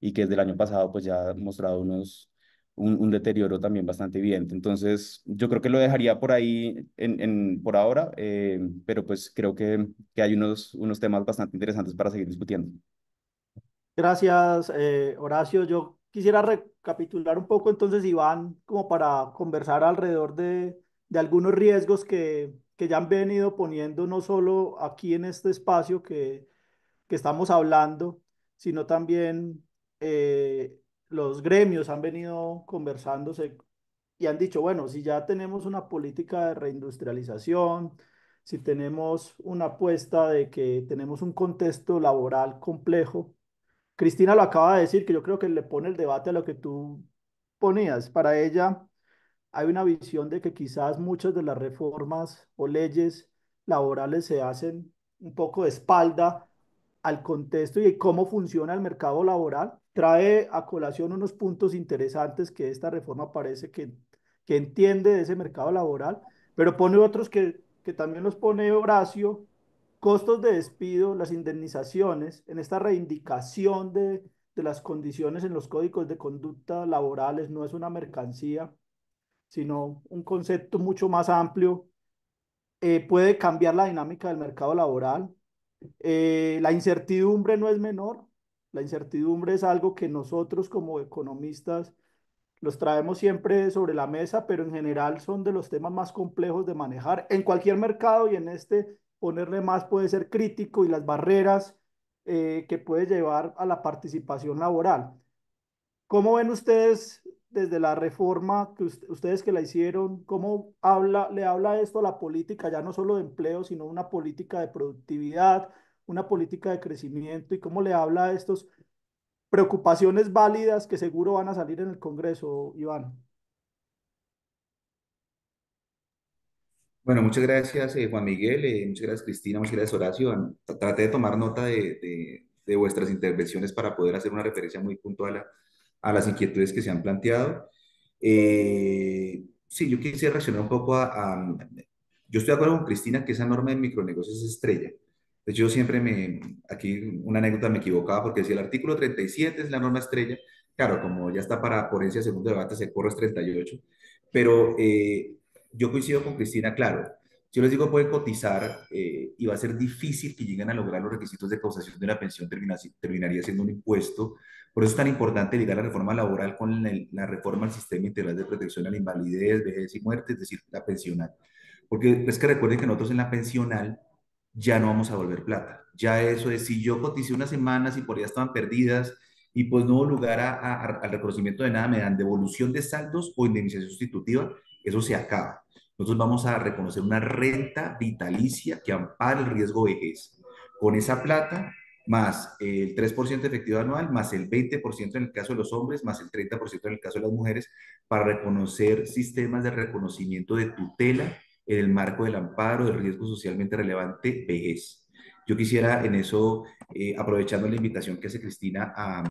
D: y que desde el año pasado pues ya ha mostrado unos un, un deterioro también bastante evidente. Entonces yo creo que lo dejaría por ahí en, en por ahora, eh, pero pues creo que, que hay unos, unos temas bastante interesantes para seguir discutiendo.
A: Gracias, eh, Horacio. Yo quisiera recapitular un poco entonces, Iván, como para conversar alrededor de, de algunos riesgos que, que, ya han venido poniendo no solo aquí en este espacio que, que estamos hablando, sino también eh, los gremios han venido conversándose y han dicho, bueno, si ya tenemos una política de reindustrialización, si tenemos una apuesta de que tenemos un contexto laboral complejo, Cristina lo acaba de decir, que yo creo que le pone el debate a lo que tú ponías. Para ella hay una visión de que quizás muchas de las reformas o leyes laborales se hacen un poco de espalda al contexto y cómo funciona el mercado laboral. Trae a colación unos puntos interesantes que esta reforma parece que, que entiende de ese mercado laboral, pero pone otros que, que también los pone Horacio costos de despido, las indemnizaciones, en esta reivindicación de, las condiciones en los códigos de conducta laborales, no es una mercancía, sino un concepto mucho más amplio, eh, puede cambiar la dinámica del mercado laboral. Eh, la incertidumbre no es menor, la incertidumbre es algo que nosotros como economistas los traemos siempre sobre la mesa, pero en general son de los temas más complejos de manejar en cualquier mercado y en este ponerle más puede ser crítico y las barreras eh, que puede llevar a la participación laboral. ¿Cómo ven ustedes desde la reforma, que ustedes que la hicieron, cómo habla, le habla esto a la política, ya no solo de empleo, sino una política de productividad, una política de crecimiento, y cómo le habla a estas preocupaciones válidas que seguro van a salir en el Congreso, Iván?
B: Bueno, muchas gracias, eh, Juan Miguel, eh, muchas gracias, Cristina, muchas gracias, Horacio. Traté de tomar nota de, de, vuestras intervenciones para poder hacer una referencia muy puntual a, las inquietudes que se han planteado. Eh, sí, yo quisiera reaccionar un poco a, mm, Yo estoy de acuerdo con Cristina que esa norma de micronegocios es estrella. De pues hecho, yo siempre me... Aquí una anécdota me equivocaba porque decía el artículo 37 es la norma estrella. Claro, como ya está para ponencia segundo debate, se corre 38. Pero yo coincido con Cristina, claro. Yo les digo, pueden cotizar eh, y va a ser difícil que lleguen a lograr los requisitos de causación de la pensión, terminaría siendo un impuesto. Por eso es tan importante ligar la reforma laboral con la, reforma al sistema integral de protección a la invalidez, vejez y muerte, es decir, la pensional. Porque es que recuerden que nosotros en la pensional ya no vamos a volver plata. Ya eso es, si yo cotice unas semanas y por allá estaban perdidas y pues no hubo lugar al reconocimiento de nada, me dan devolución de saldos o indemnización sustitutiva eso se acaba. Nosotros vamos a reconocer una renta vitalicia que ampara el riesgo de vejez. Con esa plata, más el 3% efectivo anual, más el 20% en el caso de los hombres, más el 30% en el caso de las mujeres, para reconocer sistemas de reconocimiento de tutela en el marco del amparo del riesgo socialmente relevante vejez. Yo quisiera en eso, eh, aprovechando la invitación que hace Cristina a,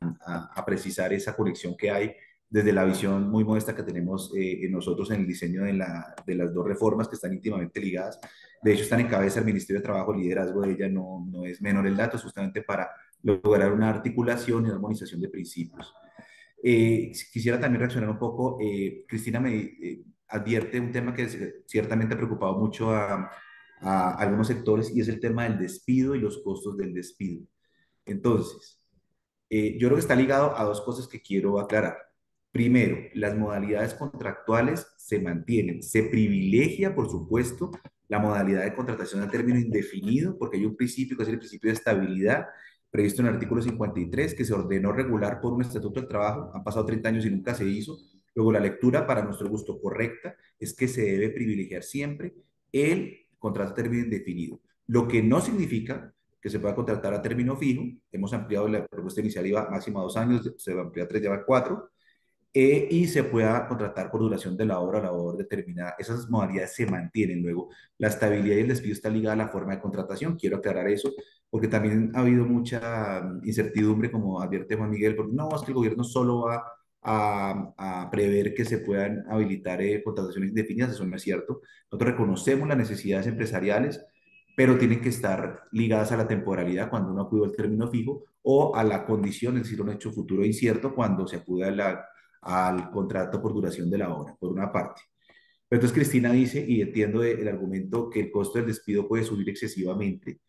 B: a precisar esa conexión que hay desde la visión muy modesta que tenemos eh, nosotros en el diseño de, las dos reformas que están íntimamente ligadas. De hecho, están en cabeza el Ministerio de Trabajo, el liderazgo de ella no, no es menor el dato, justamente para lograr una articulación y armonización de principios. Eh, quisiera también reaccionar un poco, eh, Cristina me advierte un tema que ciertamente ha preocupado mucho a algunos sectores y es el tema del despido y los costos del despido. Entonces, yo creo que está ligado a dos cosas que quiero aclarar. Primero, las modalidades contractuales se mantienen. Se privilegia, por supuesto, la modalidad de contratación a término indefinido, porque hay un principio que es el principio de estabilidad previsto en el artículo 53, que se ordenó regular por un estatuto del trabajo. Han pasado 30 años y nunca se hizo. Luego, la lectura, para nuestro gusto correcta, es que se debe privilegiar siempre el contrato a término indefinido. Lo que no significa que se pueda contratar a término fijo. Hemos ampliado la propuesta inicial, iba máximo a dos años, se va a ampliar a tres, va a cuatro. E, y se pueda contratar por duración de la obra, la labor determinada. Esas modalidades se mantienen luego. La estabilidad y el despido está ligada a la forma de contratación, quiero aclarar eso, porque también ha habido mucha mm, incertidumbre, como advierte Juan Miguel, porque no, es que el gobierno solo va a, prever que se puedan habilitar eh, contrataciones indefinidas, eso no es cierto. Nosotros reconocemos las necesidades empresariales, pero tienen que estar ligadas a la temporalidad cuando uno acude al término fijo o a la condición, es decir, un hecho futuro incierto cuando se acude a la al contrato por duración de la obra, por una parte. Pero entonces Cristina dice, y entiendo el argumento, que el costo del despido puede subir excesivamente.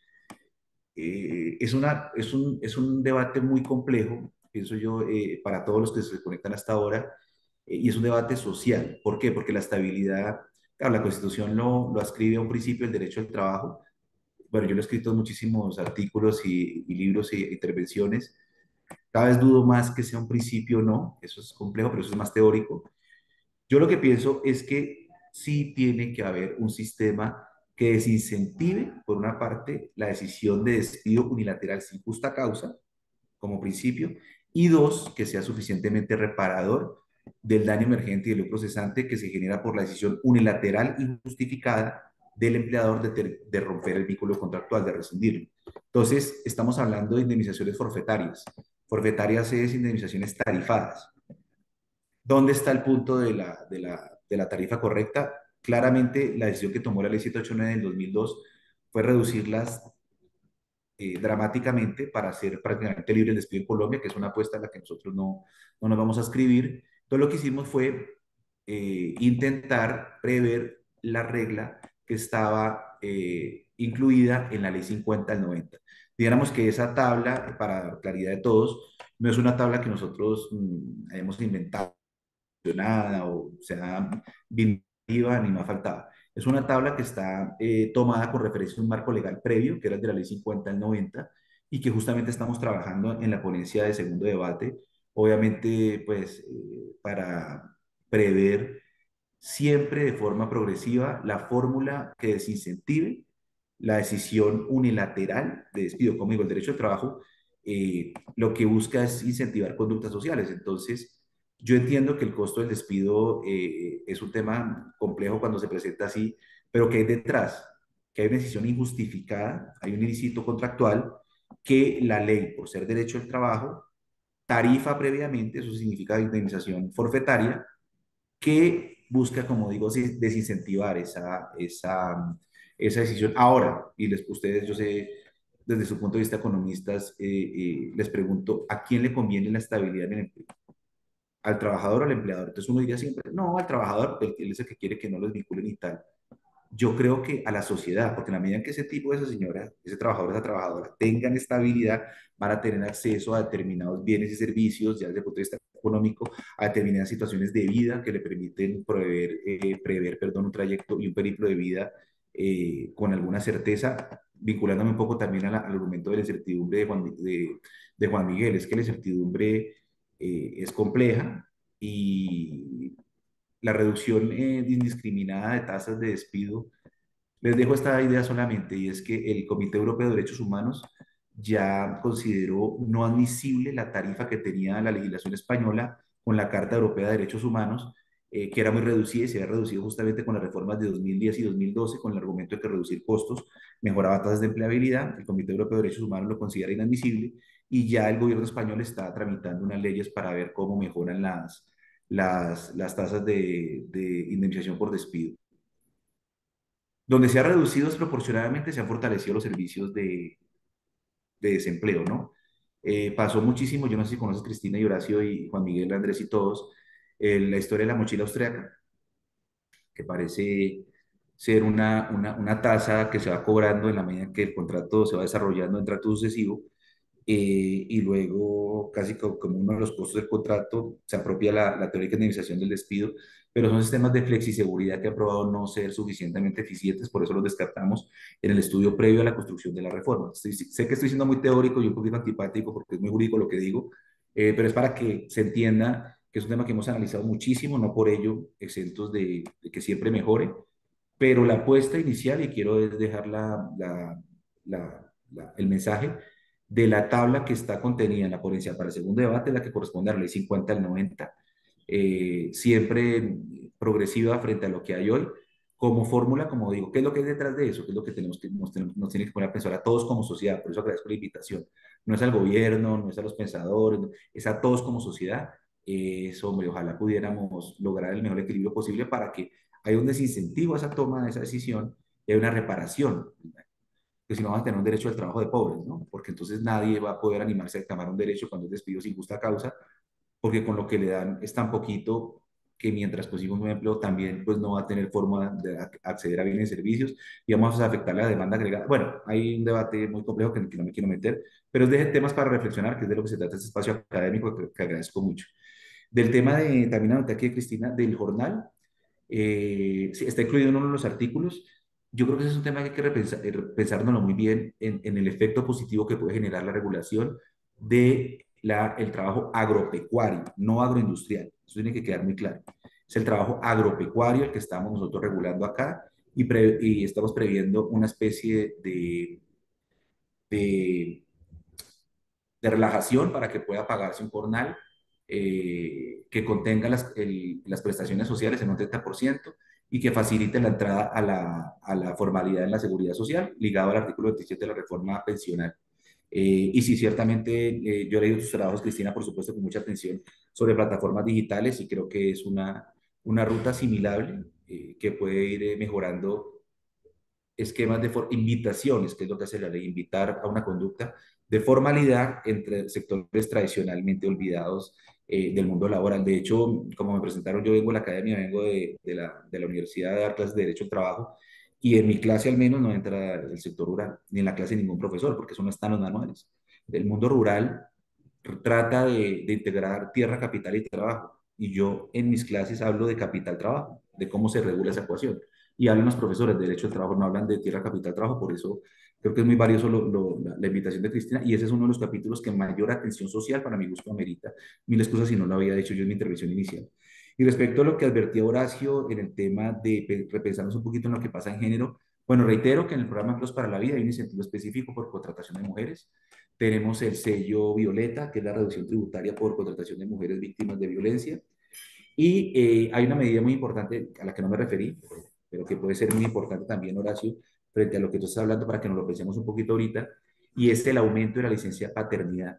B: Eh, es, una, es, un, es un debate muy complejo, pienso yo, eh, para todos los que se conectan hasta ahora, eh, y es un debate social. ¿Por qué? Porque la estabilidad, claro, la Constitución lo, lo ascribe a un principio, el derecho al trabajo. Bueno, yo lo he escrito en muchísimos artículos y, y libros e intervenciones, cada vez dudo más que sea un principio o no, eso es complejo, pero eso es más teórico. Yo lo que pienso es que sí tiene que haber un sistema que desincentive, por una parte, la decisión de despido unilateral sin justa causa, como principio, y dos, que sea suficientemente reparador del daño emergente y del lucro que se genera por la decisión unilateral injustificada del empleador de, de, romper el vínculo contractual, de rescindirlo. Entonces, estamos hablando de indemnizaciones forfetarias forfetarias es indemnizaciones tarifadas. ¿Dónde está el punto de la, tarifa correcta? Claramente la decisión que tomó la ley 789 del 2002 fue reducirlas eh, dramáticamente para hacer prácticamente libre el despido en Colombia, que es una apuesta a la que nosotros no, nos vamos a escribir. Entonces lo que hicimos fue eh, intentar prever la regla que estaba eh, incluida en la ley 50 al 90. Digamos que esa tabla, para claridad de todos, no es una tabla que nosotros mm, hayamos inventado nada o sea viva ni más faltaba. Es una tabla que está eh, tomada con referencia a un marco legal previo, que era el de la ley 50 al 90, y que justamente estamos trabajando en la ponencia de segundo debate, obviamente pues eh, para prever siempre de forma progresiva la fórmula que desincentive la decisión unilateral de despido, como digo, el derecho al trabajo, eh, lo que busca es incentivar conductas sociales. Entonces, yo entiendo que el costo del despido eh, es un tema complejo cuando se presenta así, pero que hay detrás, que hay una decisión injustificada, hay un ilícito contractual que la ley, por ser derecho al trabajo, tarifa previamente, eso significa indemnización forfetaria, que busca, como digo, desincentivar esa, esa esa decisión ahora. Y les, ustedes, yo sé, desde su punto de vista economistas, eh, eh, les pregunto, ¿a quién le conviene la estabilidad en el empleo? ¿Al trabajador o al empleador? Entonces uno diría siempre, no, al trabajador, él es el que quiere que no los vinculen y tal. Yo creo que a la sociedad, porque en la medida en que ese tipo, esa señora, ese trabajador, esa trabajadora tengan estabilidad, van a tener acceso a determinados bienes y servicios, ya desde el punto de vista económico, a determinadas situaciones de vida que le permiten eh, prever perdón, un trayecto y un periplo de vida eh, con alguna certeza, vinculándome un poco también al argumento de la incertidumbre de Juan, Miguel, es que la incertidumbre eh, es compleja y la reducción eh, indiscriminada de tasas de despido. Les dejo esta idea solamente y es que el Comité Europeo de Derechos Humanos ya consideró no admisible la tarifa que tenía la legislación española con la Carta Europea de Derechos Humanos eh, que era muy reducida y se ha reducido justamente con las reformas de 2010 y 2012 con el argumento de que reducir costos mejoraba tasas de empleabilidad. El Comité Europeo de Derechos Humanos lo considera inadmisible y ya el gobierno español está tramitando unas leyes para ver cómo mejoran las, las, tasas de, indemnización por despido. Donde se ha reducido desproporcionadamente, se han fortalecido los servicios de, desempleo, ¿no? Eh, pasó muchísimo, yo no sé si conoces Cristina y Horacio y Juan Miguel, Andrés y todos, la historia de la mochila austriaca, que parece ser una, una, tasa que se va cobrando en la medida que el contrato se va desarrollando en trato sucesivo, eh, y luego casi como, uno de los costos del contrato se apropia la, la teórica indemnización del despido, pero son sistemas de flexi-seguridad que han probado no ser suficientemente eficientes, por eso los descartamos en el estudio previo a la construcción de la reforma. sé que estoy siendo muy teórico y un poquito antipático porque es muy jurídico lo que digo, eh, pero es para que se entienda que es un tema que hemos analizado muchísimo, no por ello exentos de, que siempre mejore, pero la apuesta inicial, y quiero dejar la, el mensaje, de la tabla que está contenida en la ponencia para el segundo debate, la que corresponde a la ley 50 al 90, eh, siempre progresiva frente a lo que hay hoy, como fórmula, como digo, ¿qué es lo que hay detrás de eso? ¿Qué es lo que, tenemos tenemos, nos tiene que poner a pensar a todos como sociedad? Por eso agradezco la invitación. No es al gobierno, no es a los pensadores, es a todos como sociedad eh, eso, hombre, ojalá pudiéramos lograr el mejor equilibrio posible para que haya un desincentivo a esa toma de esa decisión y haya una reparación. Que si no vamos a tener un derecho al trabajo de pobres, ¿no? Porque entonces nadie va a poder animarse a reclamar un derecho cuando es despido sin justa causa, porque con lo que le dan es tan poquito que mientras pusimos un empleo también pues no va a tener forma de acceder a bienes y servicios y vamos a afectar la demanda agregada. Bueno, hay un debate muy complejo que, no me quiero meter, pero es de temas para reflexionar, que es de lo que se trata este espacio académico que agradezco mucho. Del tema de, también aquí Cristina, del jornal, eh, está incluido en uno de los artículos. Yo creo que es un tema que hay que repensar, eh, pensárnoslo muy bien en, el efecto positivo que puede generar la regulación de la, el trabajo agropecuario, no agroindustrial. Eso tiene que quedar muy claro. Es el trabajo agropecuario el que estamos nosotros regulando acá y, y estamos previendo una especie de, de, de relajación para que pueda pagarse un jornal eh, que contenga las, las, prestaciones sociales en un 30% y que facilite la entrada a la, a la, formalidad en la seguridad social, ligado al artículo 27 de la reforma pensional. Eh, y sí, ciertamente eh, yo he leído sus trabajos, Cristina, por supuesto, con mucha atención sobre plataformas digitales y creo que es una, una ruta asimilable que puede ir mejorando esquemas de invitaciones, que es lo que hace la ley, invitar a una conducta de formalidad entre sectores tradicionalmente olvidados eh, del mundo laboral. De hecho, como me presentaron, yo vengo de la academia, vengo de, la, Universidad de Artes de Derecho al Trabajo, y en mi clase al menos no entra el sector rural, ni en la clase ningún profesor, porque eso no está en los manuales. El mundo rural trata de, de, integrar tierra, capital y trabajo. Y yo en mis clases hablo de capital-trabajo, de cómo se regula esa ecuación. Y hablan los profesores de derecho al trabajo, no hablan de tierra, capital, trabajo, por eso Creo que es muy valioso la, invitación de Cristina y ese es uno de los capítulos que mayor atención social para mi gusto amerita. Mil excusas si no lo había dicho yo en mi intervención inicial. Y respecto a lo que advertía Horacio en el tema de repensarnos un poquito en lo que pasa en género, bueno, reitero que en el programa Plus para la Vida hay un incentivo específico por contratación de mujeres. Tenemos el sello Violeta, que es la reducción tributaria por contratación de mujeres víctimas de violencia. Y eh, hay una medida muy importante a la que no me referí, pero que puede ser muy importante también, Horacio, frente a lo que tú estás hablando para que nos lo pensemos un poquito ahorita, y es el aumento de la licencia paternidad,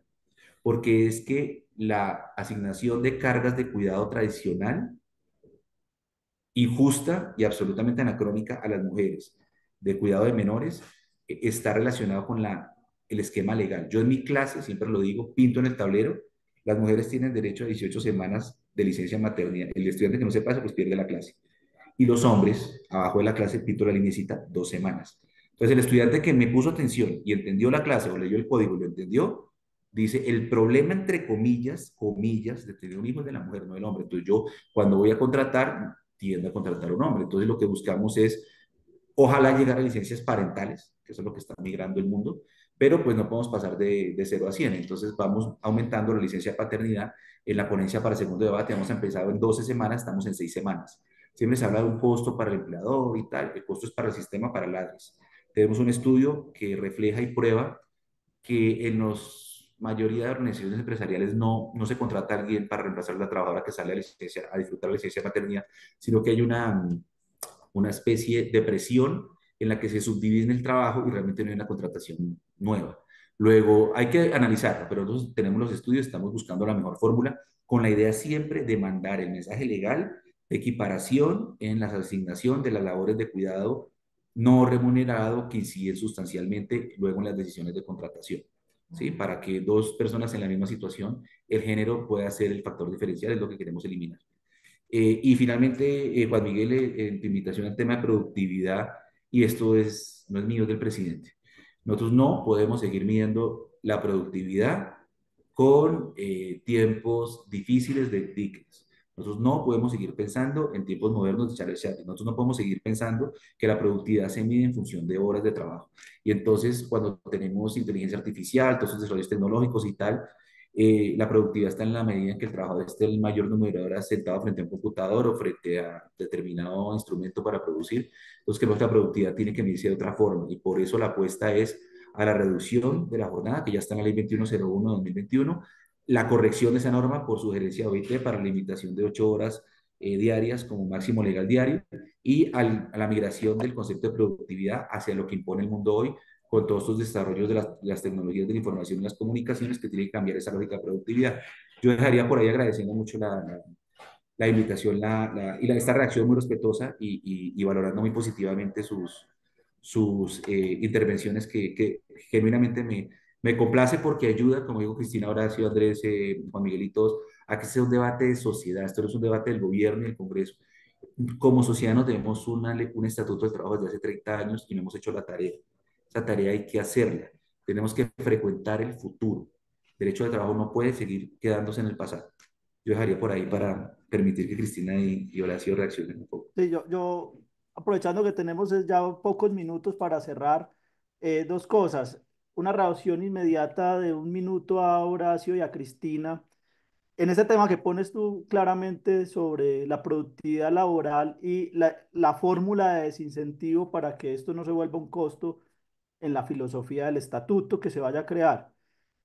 B: porque es que la asignación de cargas de cuidado tradicional, injusta y absolutamente anacrónica a las mujeres de cuidado de menores, e-, está relacionado con la, el esquema legal. Yo en mi clase, siempre lo digo, pinto en el tablero, las mujeres tienen derecho a 18 semanas de licencia maternidad. El estudiante que no sepa eso, pues pierde la clase y los hombres, abajo de la clase, pinto la linecita, dos semanas. Entonces, el estudiante que me puso atención y entendió la clase o leyó el código y lo entendió, dice, el problema entre comillas, comillas, de tener un hijo es de la mujer, no del hombre. Entonces, yo cuando voy a contratar, tiendo a contratar un hombre. Entonces, lo que buscamos es, ojalá llegar a licencias parentales, que eso es lo que está migrando el mundo, pero pues no podemos pasar de, de 0 a 100. Entonces vamos aumentando la licencia paternidad. En la ponencia para segundo debate hemos empezado en 12 semanas, estamos en 6 semanas. Siempre se habla de un costo para el empleador y tal, el costo es para el sistema, para el Tenemos un estudio que refleja y prueba que en la mayoría de organizaciones empresariales no, no se contrata a alguien para reemplazar a la trabajadora que sale a, licencia, a disfrutar la licencia de maternidad, sino que hay una, una especie de presión en la que se subdivide el trabajo y realmente no hay una contratación nueva. Luego hay que analizarlo, pero nosotros tenemos los estudios, estamos buscando la mejor fórmula con la idea siempre de mandar el mensaje legal equiparación en la asignación de las labores de cuidado no remunerado que incide sustancialmente luego en las decisiones de contratación. ¿sí? Para que dos personas en la misma situación, el género pueda ser el factor diferencial, es lo que queremos eliminar. Eh, y finalmente, eh, Juan Miguel, en eh, tu invitación al tema de productividad, y esto es, no es mío, del presidente. Nosotros no podemos seguir midiendo la productividad con tiempos difíciles de tickets nosotros no podemos seguir pensando en tiempos modernos de Charles Chaplin. Nosotros no podemos seguir pensando que la productividad se mide en función de horas de trabajo. Y entonces, cuando tenemos inteligencia artificial, todos los desarrollos tecnológicos y tal, eh, la productividad está en la medida en que el trabajador esté el mayor número de horas sentado frente a un computador o frente a determinado instrumento para producir. Entonces, que nuestra productividad tiene que medirse de otra forma. Y por eso la apuesta es a la reducción de la jornada, que ya está en la ley 2101 2021, la corrección de esa norma por sugerencia de OIT para la limitación de ocho horas eh, diarias como máximo legal diario y a la migración del concepto de productividad hacia lo que impone el mundo hoy con todos estos desarrollos de las, tecnologías de la información y las comunicaciones que tiene que cambiar esa lógica de productividad. Yo dejaría por ahí agradeciendo mucho la, invitación y esta reacción muy respetuosa y, valorando muy positivamente sus, sus eh, intervenciones que genuinamente me, me complace porque ayuda, como dijo Cristina Horacio, Andrés, eh, Juan Miguel a que sea un debate de sociedad. Esto no es un debate del gobierno y del Congreso. Como sociedad no tenemos un estatuto de trabajo desde hace 30 años y no hemos hecho la tarea. Esa tarea hay que hacerla. Tenemos que frecuentar el futuro. El derecho de trabajo no puede seguir quedándose en el pasado. Yo dejaría por ahí para permitir que Cristina y, Horacio reaccionen un poco.
A: yo, aprovechando que tenemos ya pocos minutos para cerrar, eh, dos cosas una reacción inmediata de un minuto a Horacio y a Cristina en ese tema que pones tú claramente sobre la productividad laboral y la, la fórmula de desincentivo para que esto no se vuelva un costo en la filosofía del estatuto que se vaya a crear.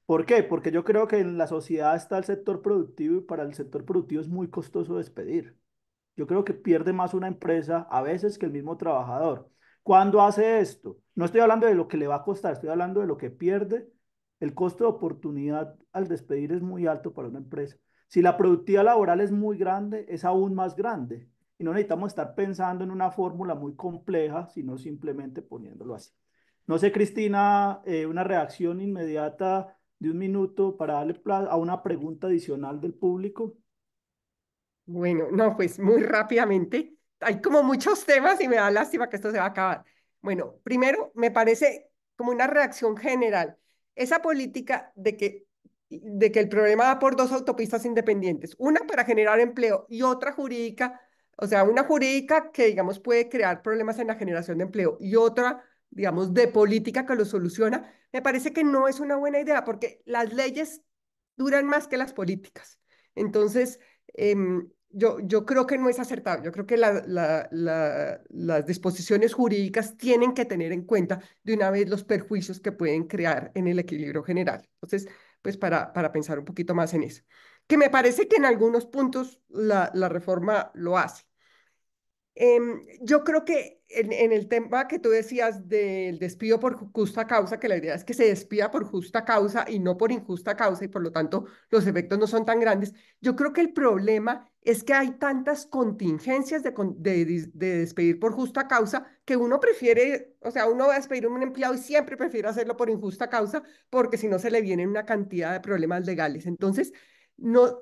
A: ¿Por qué? Porque yo creo que en la sociedad está el sector productivo y para el sector productivo es muy costoso despedir. Yo creo que pierde más una empresa a veces que el mismo trabajador. ¿Cuándo hace esto? No estoy hablando de lo que le va a costar, estoy hablando de lo que pierde. El costo de oportunidad al despedir es muy alto para una empresa. Si la productividad laboral es muy grande, es aún más grande. Y no necesitamos estar pensando en una fórmula muy compleja, sino simplemente poniéndolo así. No sé, Cristina, eh, una reacción inmediata de un minuto para darle a una pregunta
C: adicional del público. Bueno, no, pues muy rápidamente. Hay como muchos temas y me da lástima que esto se va a acabar. Bueno, primero me parece como una reacción general. Esa política de que, de que el problema va por dos autopistas independientes, una para generar empleo y otra jurídica, o sea, una jurídica que, digamos, puede crear problemas en la generación de empleo y otra, digamos, de política que lo soluciona, me parece que no es una buena idea porque las leyes duran más que las políticas. Entonces, em, yo, creo que no es acertado. Yo creo que las disposiciones jurídicas tienen que tener en cuenta de una vez los perjuicios que pueden crear en el equilibrio general. Entonces, pues para, para pensar un poquito más en eso. Que me parece que en algunos puntos la, reforma lo hace. Em, yo creo que en, el tema que tú decías del despido por justa causa, que la idea es que se despida por justa causa y no por injusta causa y por lo tanto los efectos no son tan grandes, yo creo que el problema es que hay tantas contingencias de, de despedir por justa causa que uno prefiere, o sea, uno va a despedir a un empleado y siempre prefiere hacerlo por injusta causa porque si no se le vienen una cantidad de problemas legales. Entonces, no,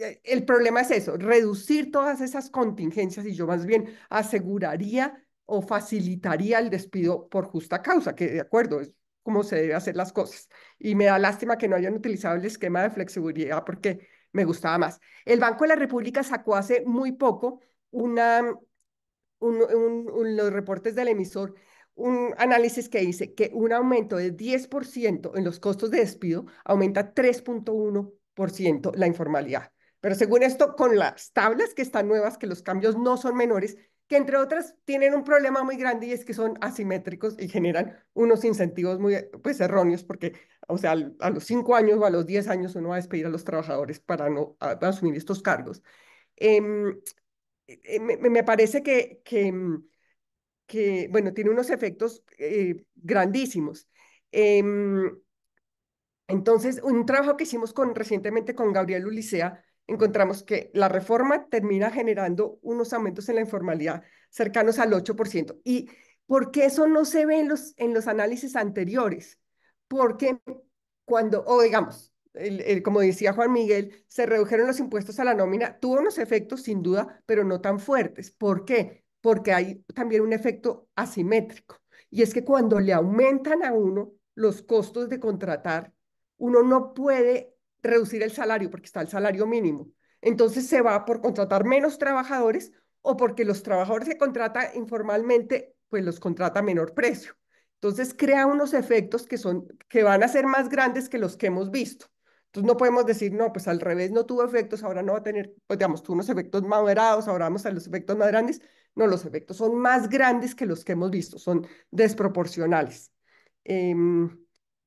C: eh, el problema es eso, reducir todas esas contingencias y yo más bien aseguraría o facilitaría el despido por justa causa, que de acuerdo es como se debe hacer las cosas. Y me da lástima que no hayan utilizado el esquema de flexibilidad porque me gustaba más. El Banco de la República sacó hace muy poco una, los reportes del emisor un análisis que dice que un aumento de 10% en los costos de despido aumenta 3.1% la informalidad. Pero según esto, con las tablas que están nuevas, que los cambios no son menores, que entre otras tienen un problema muy grande y es que son asimétricos y generan unos incentivos muy pues, erróneos porque, o sea, a los cinco años o a los diez años uno va a despedir a los trabajadores para no asumir estos cargos. Em, e, e, me, parece que, mm, que, bueno, tiene unos efectos eh, grandísimos. Em, entonces, un trabajo que hicimos con, recientemente con Gabriel Ulisea encontramos que la reforma termina generando unos aumentos en la informalidad cercanos al 8%. ¿Y por qué eso no se ve en los, en los análisis anteriores? Porque cuando, o digamos, como decía Juan Miguel, se redujeron los impuestos a la nómina, tuvo unos efectos sin duda, pero no tan fuertes. ¿Por qué? Porque hay también un efecto asimétrico. Y es que cuando le aumentan a uno los costos de contratar, uno no puede reducir el salario porque está el salario mínimo. Entonces se va por contratar menos trabajadores o porque los trabajadores se contratan informalmente, pues los contrata a menor precio. Entonces crea unos efectos que, son, que van a ser más grandes que los que hemos visto. Entonces no podemos decir, no, pues al revés no tuvo efectos, ahora no va a tener, pues, digamos, tuvo unos efectos moderados, ahora vamos a los efectos más grandes. No, los efectos son más grandes que los que hemos visto, son desproporcionales. Em,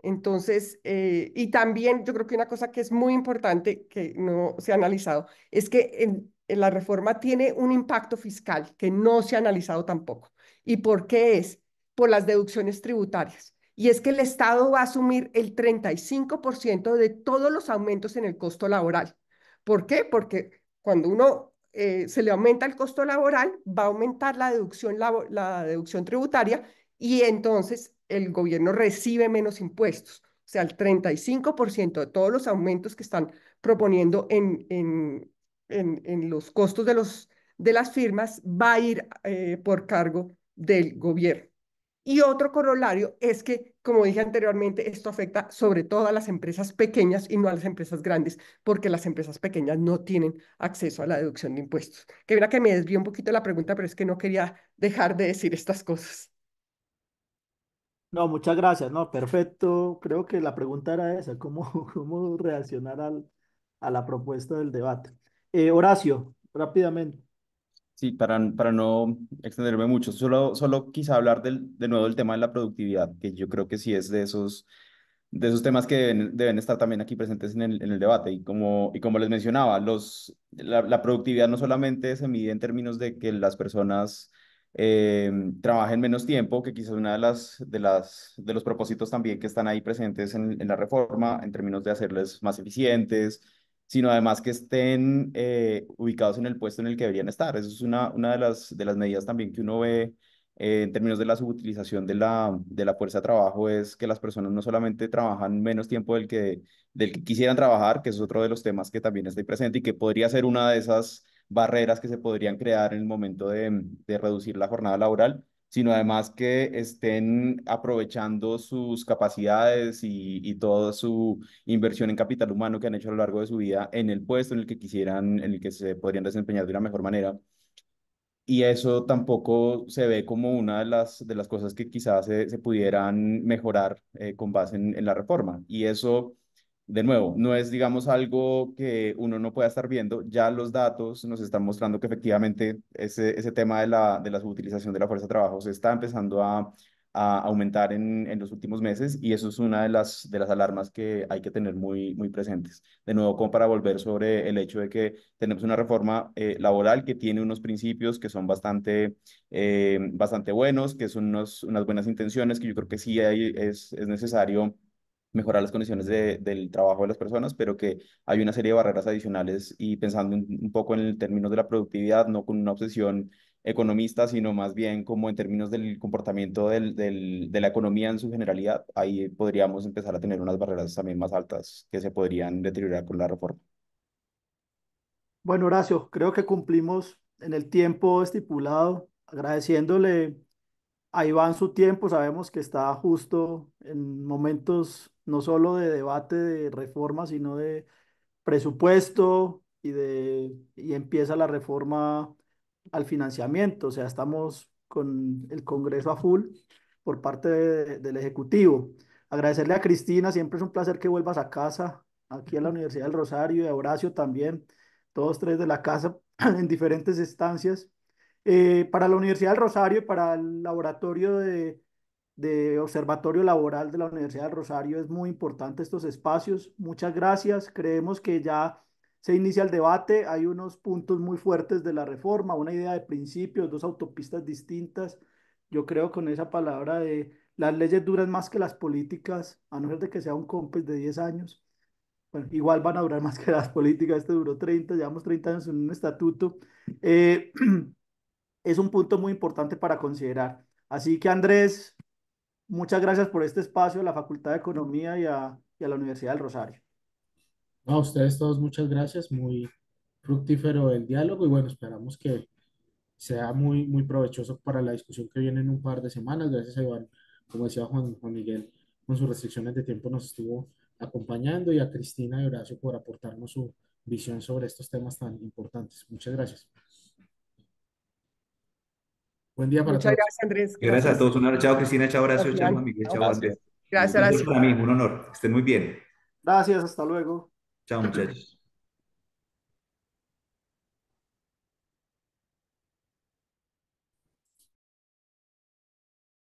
C: entonces, eh, y también yo creo que una cosa que es muy importante que no se ha analizado es que la reforma tiene un impacto fiscal que no se ha analizado tampoco. ¿Y por qué es? Por las deducciones tributarias. Y es que el Estado va a asumir el 35% de todos los aumentos en el costo laboral. ¿Por qué? Porque cuando uno eh, se le aumenta el costo laboral, va a aumentar la deducción, la deducción tributaria y entonces el gobierno recibe menos impuestos. O sea, el 35% de todos los aumentos que están proponiendo en, en, los costos de, los, de las firmas va a ir eh, por cargo del gobierno. Y otro corolario es que, como dije anteriormente, esto afecta sobre todo a las empresas pequeñas y no a las empresas grandes, porque las empresas pequeñas no tienen acceso a la deducción de impuestos. Que mira que me desvío un poquito la pregunta, pero es que no quería dejar de decir estas cosas.
A: No, muchas gracias, no, perfecto. Creo que la pregunta era esa, ¿cómo, cómo reaccionar al, a la propuesta del debate? Eh, Horacio, rápidamente.
D: Sí, para, para no extenderme mucho, solo, solo quizá hablar del, de nuevo del tema de la productividad, que yo creo que sí es de esos, de esos temas que deben, estar también aquí presentes en el, en el debate. Y como, y como les mencionaba, los, la, la productividad no solamente se mide en términos de que las personas Em, trabajen menos tiempo, que quizás una de las, de las de los propósitos también que están ahí presentes en, la reforma, en términos de hacerles más eficientes, sino además que estén eh, ubicados en el puesto en el que deberían estar. Eso es una, una de, las, de las medidas también que uno ve eh, en términos de la subutilización de la, de la fuerza de trabajo, es que las personas no solamente trabajan menos tiempo del que, del que quisieran trabajar, que es otro de los temas que también está ahí presente y que podría ser una de esas barreras que se podrían crear en el momento de, reducir la jornada laboral, sino además que estén aprovechando sus capacidades y, toda su inversión en capital humano que han hecho a lo largo de su vida en el puesto en el que quisieran, en el que se podrían desempeñar de una mejor manera. Y eso tampoco se ve como una de las, de las cosas que quizás se, pudieran mejorar eh, con base en, en la reforma. Y eso de nuevo, no es, digamos, algo que uno no pueda estar viendo. Ya los datos nos están mostrando que efectivamente ese, ese tema de la, de la subutilización de la fuerza de trabajo se está empezando a, aumentar en, en, los últimos meses y eso es una de las, de las alarmas que hay que tener muy, muy presentes. De nuevo, como para volver sobre el hecho de que tenemos una reforma eh, laboral que tiene unos principios que son bastante, eh, bastante buenos, que son unas buenas intenciones que yo creo que sí hay, es, es necesario mejorar las condiciones de, del trabajo de las personas, pero que hay una serie de barreras adicionales y pensando un, poco en términos de la productividad, no con una obsesión economista, sino más bien como en términos del comportamiento del, del, de la economía en su generalidad, ahí podríamos empezar a tener unas barreras también más altas que se podrían deteriorar con la reforma.
A: Bueno, Horacio, creo que cumplimos en el tiempo estipulado, agradeciéndole ahí va en su tiempo, sabemos que está justo en momentos no solo de debate de reforma, sino de presupuesto y, de, y empieza la reforma al financiamiento, o sea, estamos con el Congreso a full por parte del Ejecutivo. Agradecerle a Cristina, siempre es un placer que vuelvas a casa, aquí en la Universidad del Rosario y a Horacio también, todos tres de la casa en diferentes estancias. Eh, para la Universidad del Rosario y para el laboratorio de, Observatorio Laboral de la Universidad del Rosario es muy importante estos espacios. Muchas gracias. Creemos que ya se inicia el debate. Hay unos puntos muy fuertes de la reforma, una idea de principios, dos autopistas distintas. Yo creo con esa palabra de las leyes duran más que las políticas, a no ser de que sea un compes de 10 años. Bueno, igual van a durar más que las políticas. Este duró 30, llevamos 30 años en un estatuto. Eh, es un punto muy importante para considerar. Así que Andrés, muchas gracias por este espacio a la Facultad de Economía y a, la Universidad del Rosario. a ustedes todos muchas gracias, muy fructífero el diálogo y bueno, esperamos que sea muy, muy provechoso para la discusión que viene en un par de semanas. Gracias a Iván, como decía Juan, Juan Miguel, con sus restricciones de tiempo nos estuvo acompañando y a Cristina y Horacio por aportarnos su visión sobre estos temas tan importantes. Muchas gracias. Buen día para Muchas gracias, Andrés. Gracias, a todos. Un honor. Chao, Cristina. Chao, Horacio. Chao, Miguel. Chao, Andrés. Gracias, gracias. Para un
B: honor. Estén muy bien.
A: Gracias. Hasta luego.
B: Chao, muchachos.